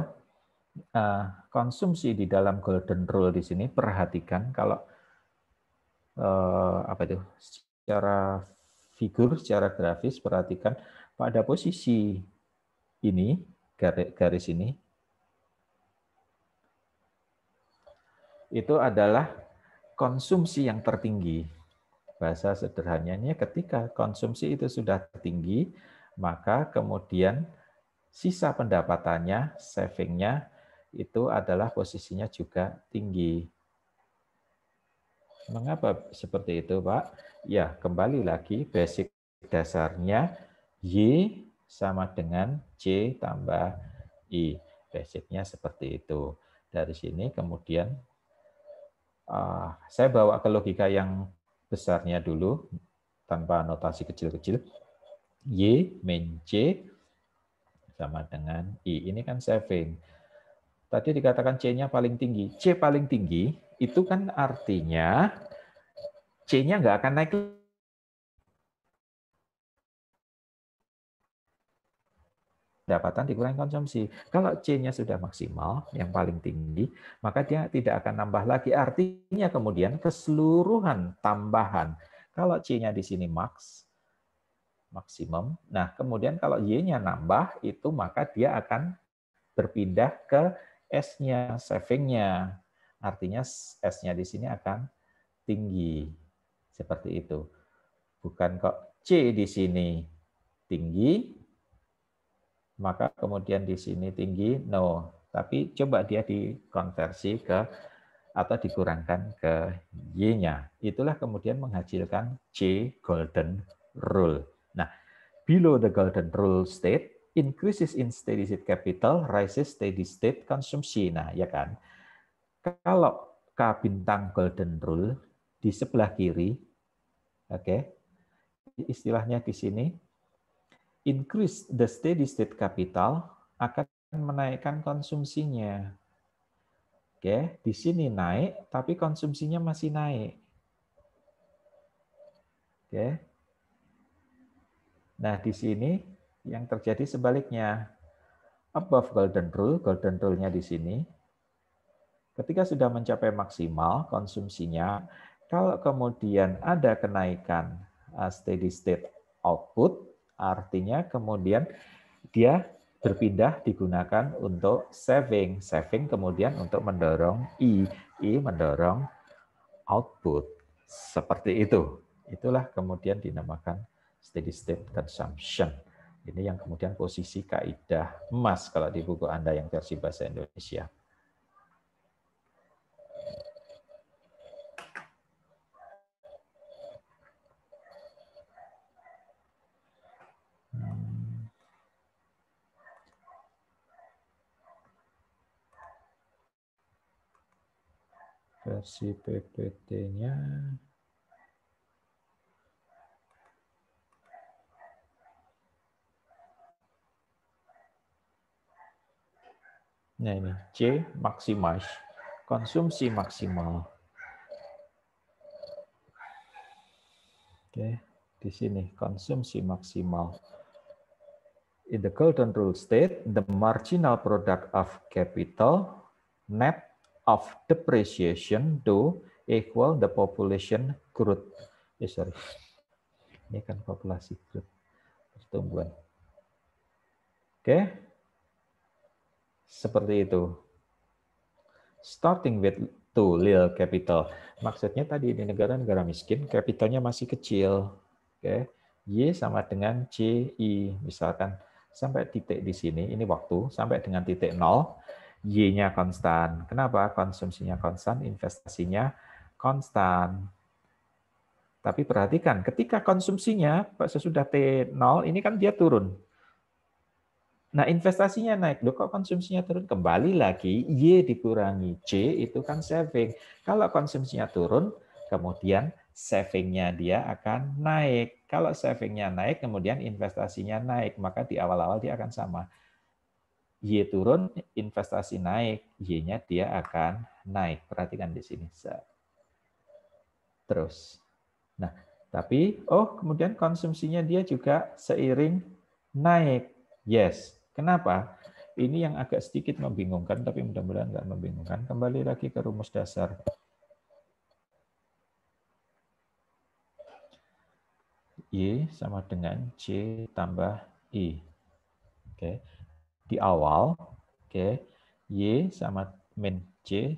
eh, konsumsi di dalam golden rule di sini perhatikan kalau eh, apa itu secara figur, secara grafis perhatikan pada posisi ini garis ini itu adalah konsumsi yang tertinggi. Bahasa sederhananya ketika konsumsi itu sudah tertinggi, maka kemudian sisa pendapatannya, savingnya itu adalah posisinya juga tinggi. Mengapa seperti itu, Pak? Ya, kembali lagi basic dasarnya Y sama dengan C tambah I. Basicnya seperti itu. Dari sini kemudian uh, saya bawa ke logika yang besarnya dulu tanpa notasi kecil-kecil. Y min C sama dengan I. Ini kan saving. Tadi dikatakan C-nya paling tinggi. C paling tinggi itu kan artinya C-nya nggak akan naik. Pendapatan dikurangi konsumsi. Kalau C-nya sudah maksimal, yang paling tinggi, maka dia tidak akan nambah lagi. Artinya kemudian keseluruhan tambahan. Kalau C-nya di sini maks, maksimum. Nah, kemudian kalau Y-nya nambah, itu maka dia akan berpindah ke S-nya, saving-nya artinya S-nya di sini akan tinggi. Seperti itu. Bukan kok C di sini tinggi, maka kemudian di sini tinggi, no. Tapi coba dia dikonversi ke atau dikurangkan ke Y-nya. Itulah kemudian menghasilkan C golden rule. Nah, below the golden rule state, increases in steady state capital, rises steady state consumption. Nah, ya kan? Kalau K bintang golden rule di sebelah kiri, oke, okay, istilahnya di sini, increase the steady state capital akan menaikkan konsumsinya. Oke, okay, di sini naik, tapi konsumsinya masih naik. Oke. Okay. Nah, di sini yang terjadi sebaliknya. Above golden rule, golden rule-nya di sini, Ketika sudah mencapai maksimal konsumsinya, kalau kemudian ada kenaikan eh, steady state output, artinya kemudian dia berpindah digunakan untuk saving, saving kemudian untuk mendorong I, I mendorong output. Seperti itu. Itulah kemudian dinamakan steady state consumption. Ini yang kemudian posisi kaidah emas kalau di buku Anda yang versi bahasa Indonesia. versi PPT-nya. Nah ini C maksimal konsumsi maksimal. Oke, di sini konsumsi maksimal. In the golden rule state, the marginal product of capital net of depreciation to equal the population growth. Eh, sorry. Ini kan populasi growth. Pertumbuhan. Oke. Okay. Seperti itu. Starting with to little capital. Maksudnya tadi di negara-negara miskin, kapitalnya masih kecil. Oke. Okay. Y sama dengan CI. Misalkan sampai titik di sini, ini waktu, sampai dengan titik nol Y-nya konstan. Kenapa? Konsumsinya konstan, investasinya konstan. Tapi perhatikan, ketika konsumsinya sesudah T0, ini kan dia turun. Nah, investasinya naik. Loh, kok konsumsinya turun? Kembali lagi, Y dikurangi C itu kan saving. Kalau konsumsinya turun, kemudian savingnya dia akan naik. Kalau savingnya naik, kemudian investasinya naik. Maka di awal-awal dia akan sama. Y turun, investasi naik, Y-nya dia akan naik. Perhatikan di sini. Terus. Nah, tapi, oh kemudian konsumsinya dia juga seiring naik. Yes. Kenapa? Ini yang agak sedikit membingungkan, tapi mudah-mudahan nggak membingungkan. Kembali lagi ke rumus dasar. Y sama dengan C tambah I. Oke. Okay di awal, oke, okay, Y sama min C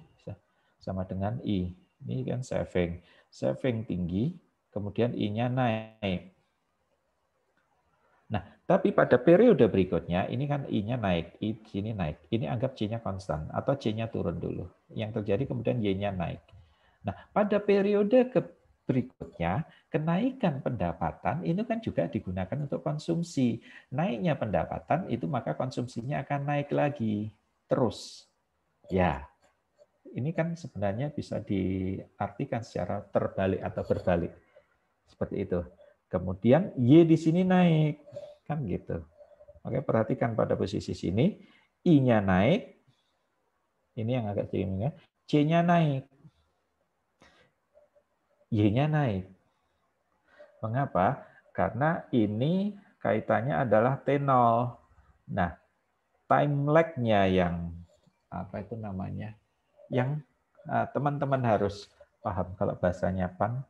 sama dengan I. Ini kan saving. Saving tinggi, kemudian I-nya naik. Nah, tapi pada periode berikutnya, ini kan I-nya naik, I sini naik. Ini anggap C-nya konstan, atau C-nya turun dulu. Yang terjadi kemudian Y-nya naik. Nah, pada periode ke Berikutnya, kenaikan pendapatan itu kan juga digunakan untuk konsumsi. Naiknya pendapatan itu maka konsumsinya akan naik lagi terus. Ya, ini kan sebenarnya bisa diartikan secara terbalik atau berbalik. Seperti itu. Kemudian Y di sini naik. Kan gitu. Oke, perhatikan pada posisi sini. I-nya naik. Ini yang agak cirinya. C-nya naik. Y-nya naik. Mengapa? Karena ini kaitannya adalah T0. Nah, time lag-nya yang apa itu namanya? Yang eh, teman-teman harus paham kalau bahasanya pan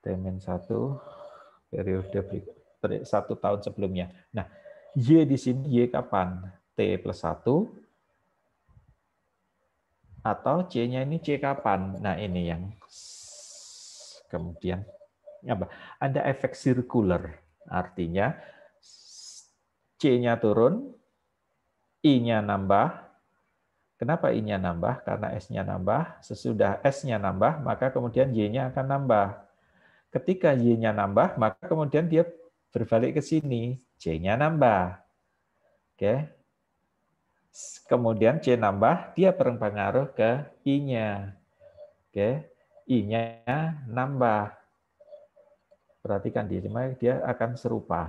t satu periode satu tahun sebelumnya. Nah, Y di sini Y kapan? T plus satu atau C-nya ini C kapan? Nah, ini yang kemudian apa? Ada efek circular, Artinya C-nya turun, I-nya nambah. Kenapa I-nya nambah? Karena S-nya nambah. Sesudah S-nya nambah, maka kemudian Y-nya akan nambah. Ketika Y-nya nambah, maka kemudian dia berbalik ke sini. C-nya nambah. Oke, Kemudian C nambah, dia berpengaruh ke I-nya. Oke, I-nya nambah. Perhatikan di sini, dia akan serupa.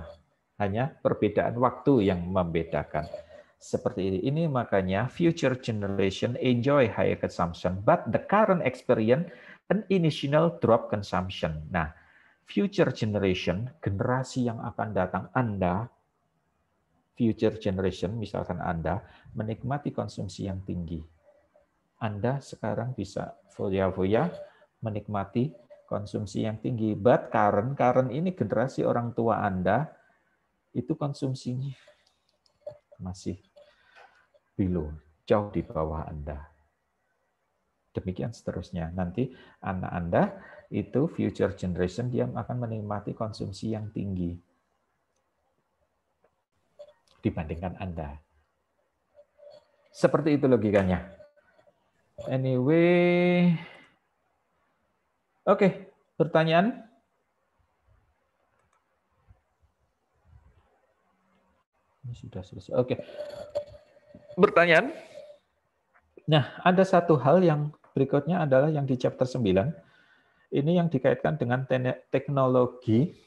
Hanya perbedaan waktu yang membedakan. Seperti ini, ini makanya future generation enjoy higher consumption, but the current experience an initial drop consumption. Nah, future generation, generasi yang akan datang Anda future generation, misalkan Anda, menikmati konsumsi yang tinggi. Anda sekarang bisa foya-foya menikmati konsumsi yang tinggi. But current, current ini generasi orang tua Anda, itu konsumsinya masih below, jauh di bawah Anda. Demikian seterusnya. Nanti anak Anda itu future generation dia akan menikmati konsumsi yang tinggi dibandingkan Anda. Seperti itu logikanya. Anyway, oke, okay. pertanyaan? sudah selesai. Oke. Okay. Pertanyaan? Nah, ada satu hal yang berikutnya adalah yang di chapter 9. Ini yang dikaitkan dengan teknologi.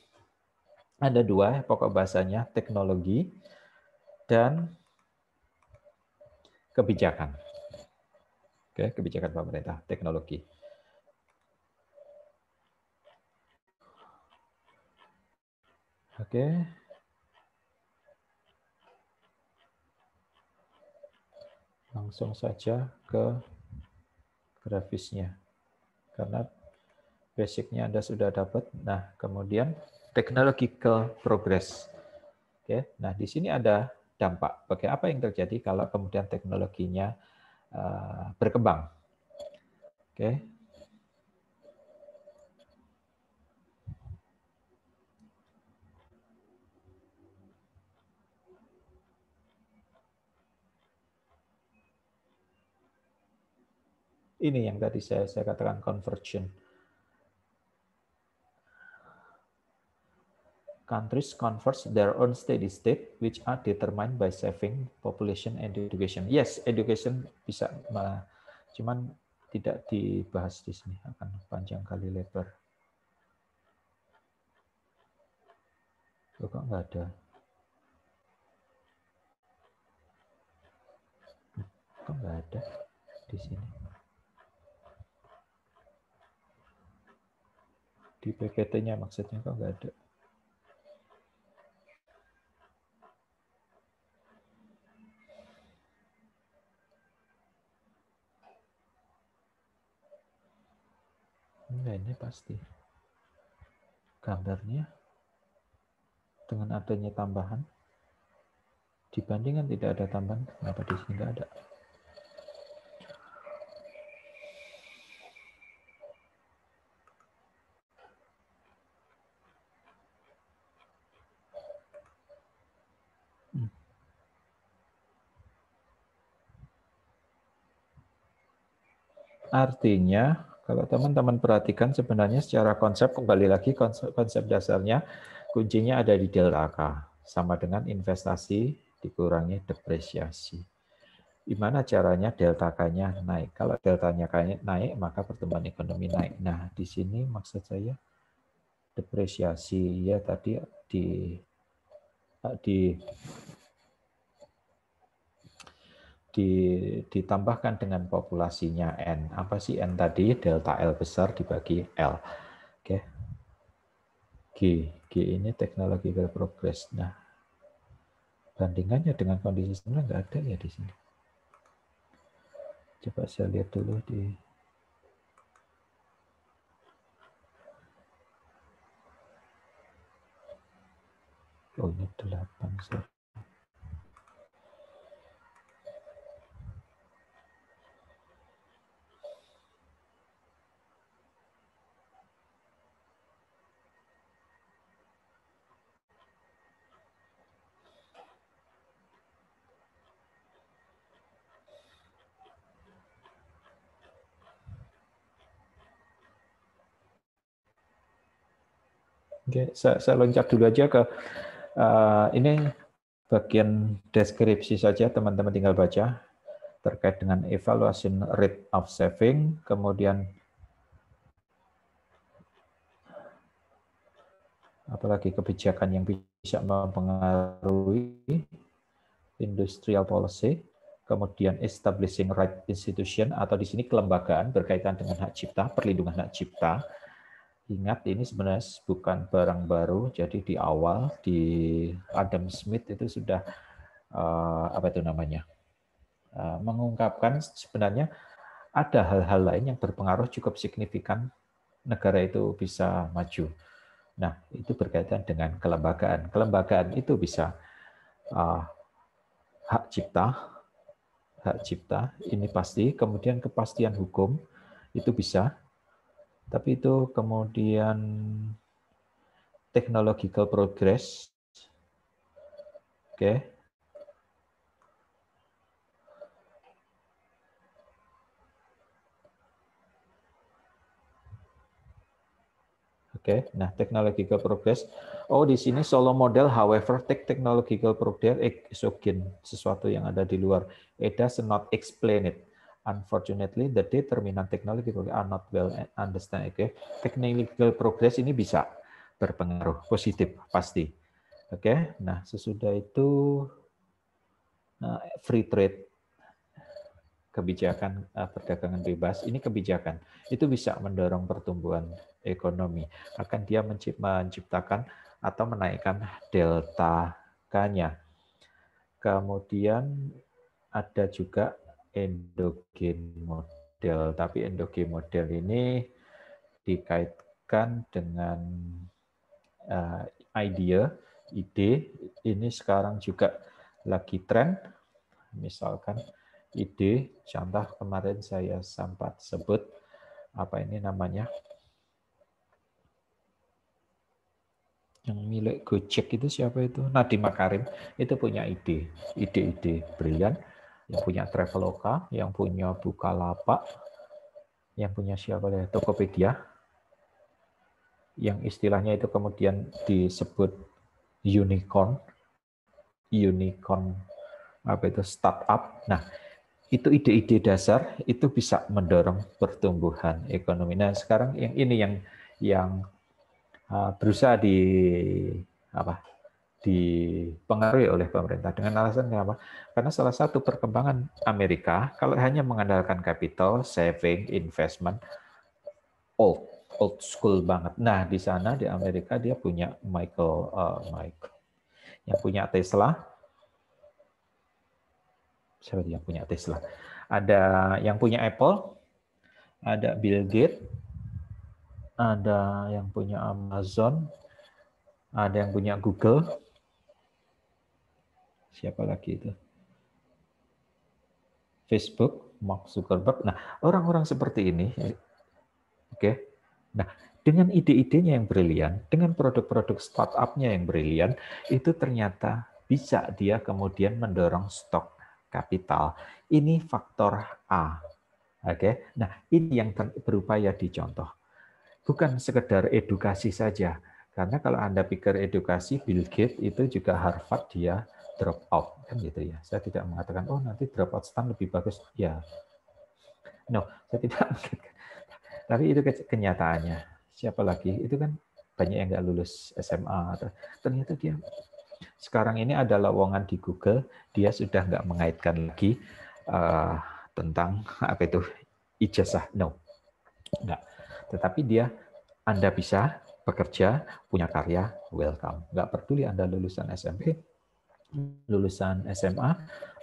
Ada dua pokok bahasanya, teknologi dan kebijakan. Oke, kebijakan pemerintah, teknologi. Oke. Langsung saja ke grafisnya. Karena basicnya Anda sudah dapat. Nah, kemudian technological progress. Oke. Nah, di sini ada dampak bagi apa yang terjadi kalau kemudian teknologinya eh, berkembang. Oke. Okay. Ini yang tadi saya, saya katakan conversion. countries converts their own steady state which are determined by saving population and education. Yes, education bisa cuman tidak dibahas di sini akan panjang kali lebar. Loh, kok nggak ada? Kok nggak ada di sini? Di PPT-nya maksudnya kok nggak ada? Enggak, ini pasti. Gambarnya dengan adanya tambahan dibandingkan tidak ada tambahan, kenapa di sini enggak ada? Hmm. Artinya kalau teman-teman perhatikan sebenarnya secara konsep kembali lagi konsep, konsep dasarnya kuncinya ada di delta K sama dengan investasi dikurangi depresiasi. Gimana caranya delta K-nya naik? Kalau deltanya naik maka pertumbuhan ekonomi naik. Nah di sini maksud saya depresiasi ya tadi di di ditambahkan dengan populasinya N. Apa sih N tadi? Delta L besar dibagi L. Oke. G. G ini teknologi progress. Nah, bandingannya dengan kondisi sebenarnya nggak ada ya di sini. Coba saya lihat dulu di Oh, ini 8, sorry. Oke, saya, saya loncat dulu aja ke uh, ini bagian deskripsi saja teman-teman tinggal baca terkait dengan evaluasi rate of saving, kemudian apalagi kebijakan yang bisa mempengaruhi industrial policy, kemudian establishing right institution atau di sini kelembagaan berkaitan dengan hak cipta, perlindungan hak cipta, Ingat ini sebenarnya bukan barang baru, jadi di awal di Adam Smith itu sudah uh, apa itu namanya uh, mengungkapkan sebenarnya ada hal-hal lain yang berpengaruh cukup signifikan negara itu bisa maju. Nah itu berkaitan dengan kelembagaan. Kelembagaan itu bisa uh, hak cipta, hak cipta ini pasti, kemudian kepastian hukum itu bisa tapi itu kemudian technological progress. Oke. Okay. Oke, okay. nah technological progress. Oh, di sini solo model, however, take technological progress exogen, eh, sesuatu yang ada di luar. It does not explain it. Unfortunately, the determinant technological are not well understand. Oke, okay? technological progress ini bisa berpengaruh positif pasti. Oke, okay? nah sesudah itu nah, free trade kebijakan uh, perdagangan bebas ini kebijakan itu bisa mendorong pertumbuhan ekonomi akan dia menciptakan atau menaikkan delta k-nya kemudian ada juga endogen model. Tapi endogen model ini dikaitkan dengan eh, idea, ide. Ini sekarang juga lagi tren. Misalkan ide, contoh kemarin saya sempat sebut, apa ini namanya, yang milik Gojek itu siapa itu? Nadiem Makarim itu punya ide, ide-ide brilian yang punya Traveloka, yang punya Bukalapak, yang punya siapa ya Tokopedia, yang istilahnya itu kemudian disebut unicorn, unicorn apa itu startup. Nah, itu ide-ide dasar itu bisa mendorong pertumbuhan ekonomi. Nah, sekarang yang ini yang yang uh, berusaha di apa dipengaruhi oleh pemerintah. Dengan alasan kenapa? Karena salah satu perkembangan Amerika kalau hanya mengandalkan capital, saving, investment, old old school banget. Nah di sana di Amerika dia punya Michael uh, Michael yang punya Tesla. Siapa yang punya Tesla? Ada yang punya Apple, ada Bill Gates, ada yang punya Amazon, ada yang punya Google, siapa lagi itu? Facebook, Mark Zuckerberg. Nah, orang-orang seperti ini, ya. oke. Okay. Nah, dengan ide-idenya yang brilian, dengan produk-produk startup nya yang brilian, itu ternyata bisa dia kemudian mendorong stok kapital. Ini faktor A. Oke. Okay? Nah, ini yang berupaya dicontoh. Bukan sekedar edukasi saja. Karena kalau Anda pikir edukasi, Bill Gates itu juga Harvard dia drop out kan gitu ya. Saya tidak mengatakan oh nanti drop out stand lebih bagus ya. No, saya tidak *laughs* Tapi itu kenyataannya. Siapa lagi? Itu kan banyak yang nggak lulus SMA. Ternyata dia sekarang ini ada lowongan di Google, dia sudah nggak mengaitkan lagi uh, tentang *laughs* apa itu ijazah. No, nggak. Tetapi dia, Anda bisa bekerja, punya karya, welcome. Nggak peduli Anda lulusan SMP, lulusan SMA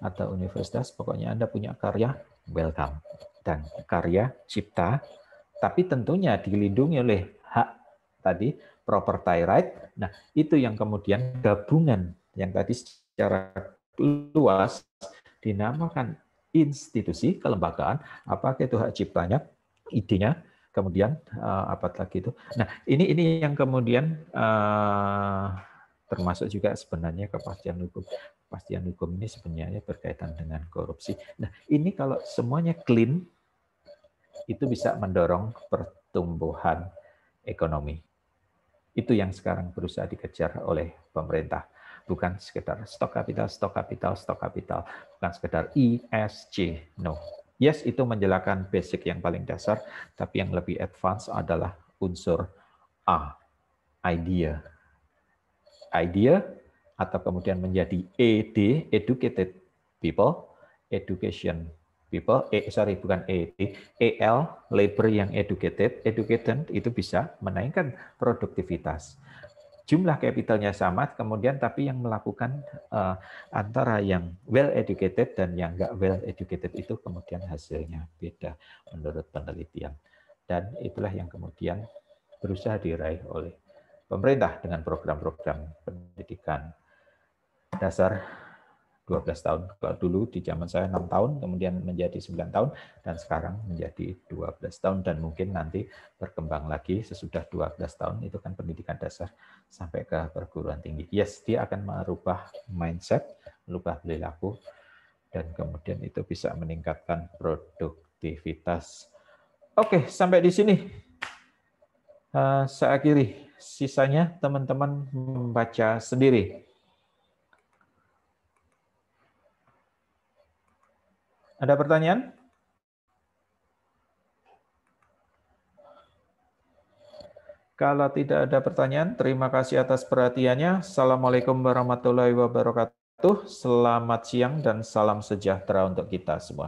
atau universitas, pokoknya Anda punya karya, welcome. Dan karya cipta, tapi tentunya dilindungi oleh hak tadi, property right. Nah, itu yang kemudian gabungan yang tadi secara luas dinamakan institusi kelembagaan, apakah itu hak ciptanya, idenya, kemudian eh, apa lagi itu. Nah, ini ini yang kemudian uh, termasuk juga sebenarnya kepastian hukum. Kepastian hukum ini sebenarnya berkaitan dengan korupsi. Nah, ini kalau semuanya clean, itu bisa mendorong pertumbuhan ekonomi. Itu yang sekarang berusaha dikejar oleh pemerintah. Bukan sekedar stok kapital, stok kapital, stok kapital. Bukan sekedar ESG. No. Yes, itu menjelaskan basic yang paling dasar, tapi yang lebih advance adalah unsur A, idea, idea atau kemudian menjadi ED, educated people, education people, eh, sorry bukan ED, e, EL, labor yang educated, educated itu bisa menaikkan produktivitas. Jumlah kapitalnya sama, kemudian tapi yang melakukan uh, antara yang well educated dan yang nggak well educated itu kemudian hasilnya beda menurut penelitian. Dan itulah yang kemudian berusaha diraih oleh pemerintah dengan program-program pendidikan dasar 12 tahun. Kalau dulu di zaman saya 6 tahun, kemudian menjadi 9 tahun, dan sekarang menjadi 12 tahun, dan mungkin nanti berkembang lagi sesudah 12 tahun, itu kan pendidikan dasar sampai ke perguruan tinggi. Yes, dia akan merubah mindset, merubah perilaku, dan kemudian itu bisa meningkatkan produktivitas. Oke, sampai di sini. Eh, saya akhiri sisanya teman-teman membaca sendiri. Ada pertanyaan? Kalau tidak ada pertanyaan, terima kasih atas perhatiannya. Assalamualaikum warahmatullahi wabarakatuh. Selamat siang dan salam sejahtera untuk kita semua.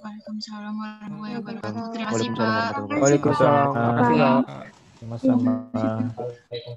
Waalaikumsalam warahmatullahi wabarakatuh. Terima kasih Pak. Waalaikumsalam. Terima kasih sama-sama iya,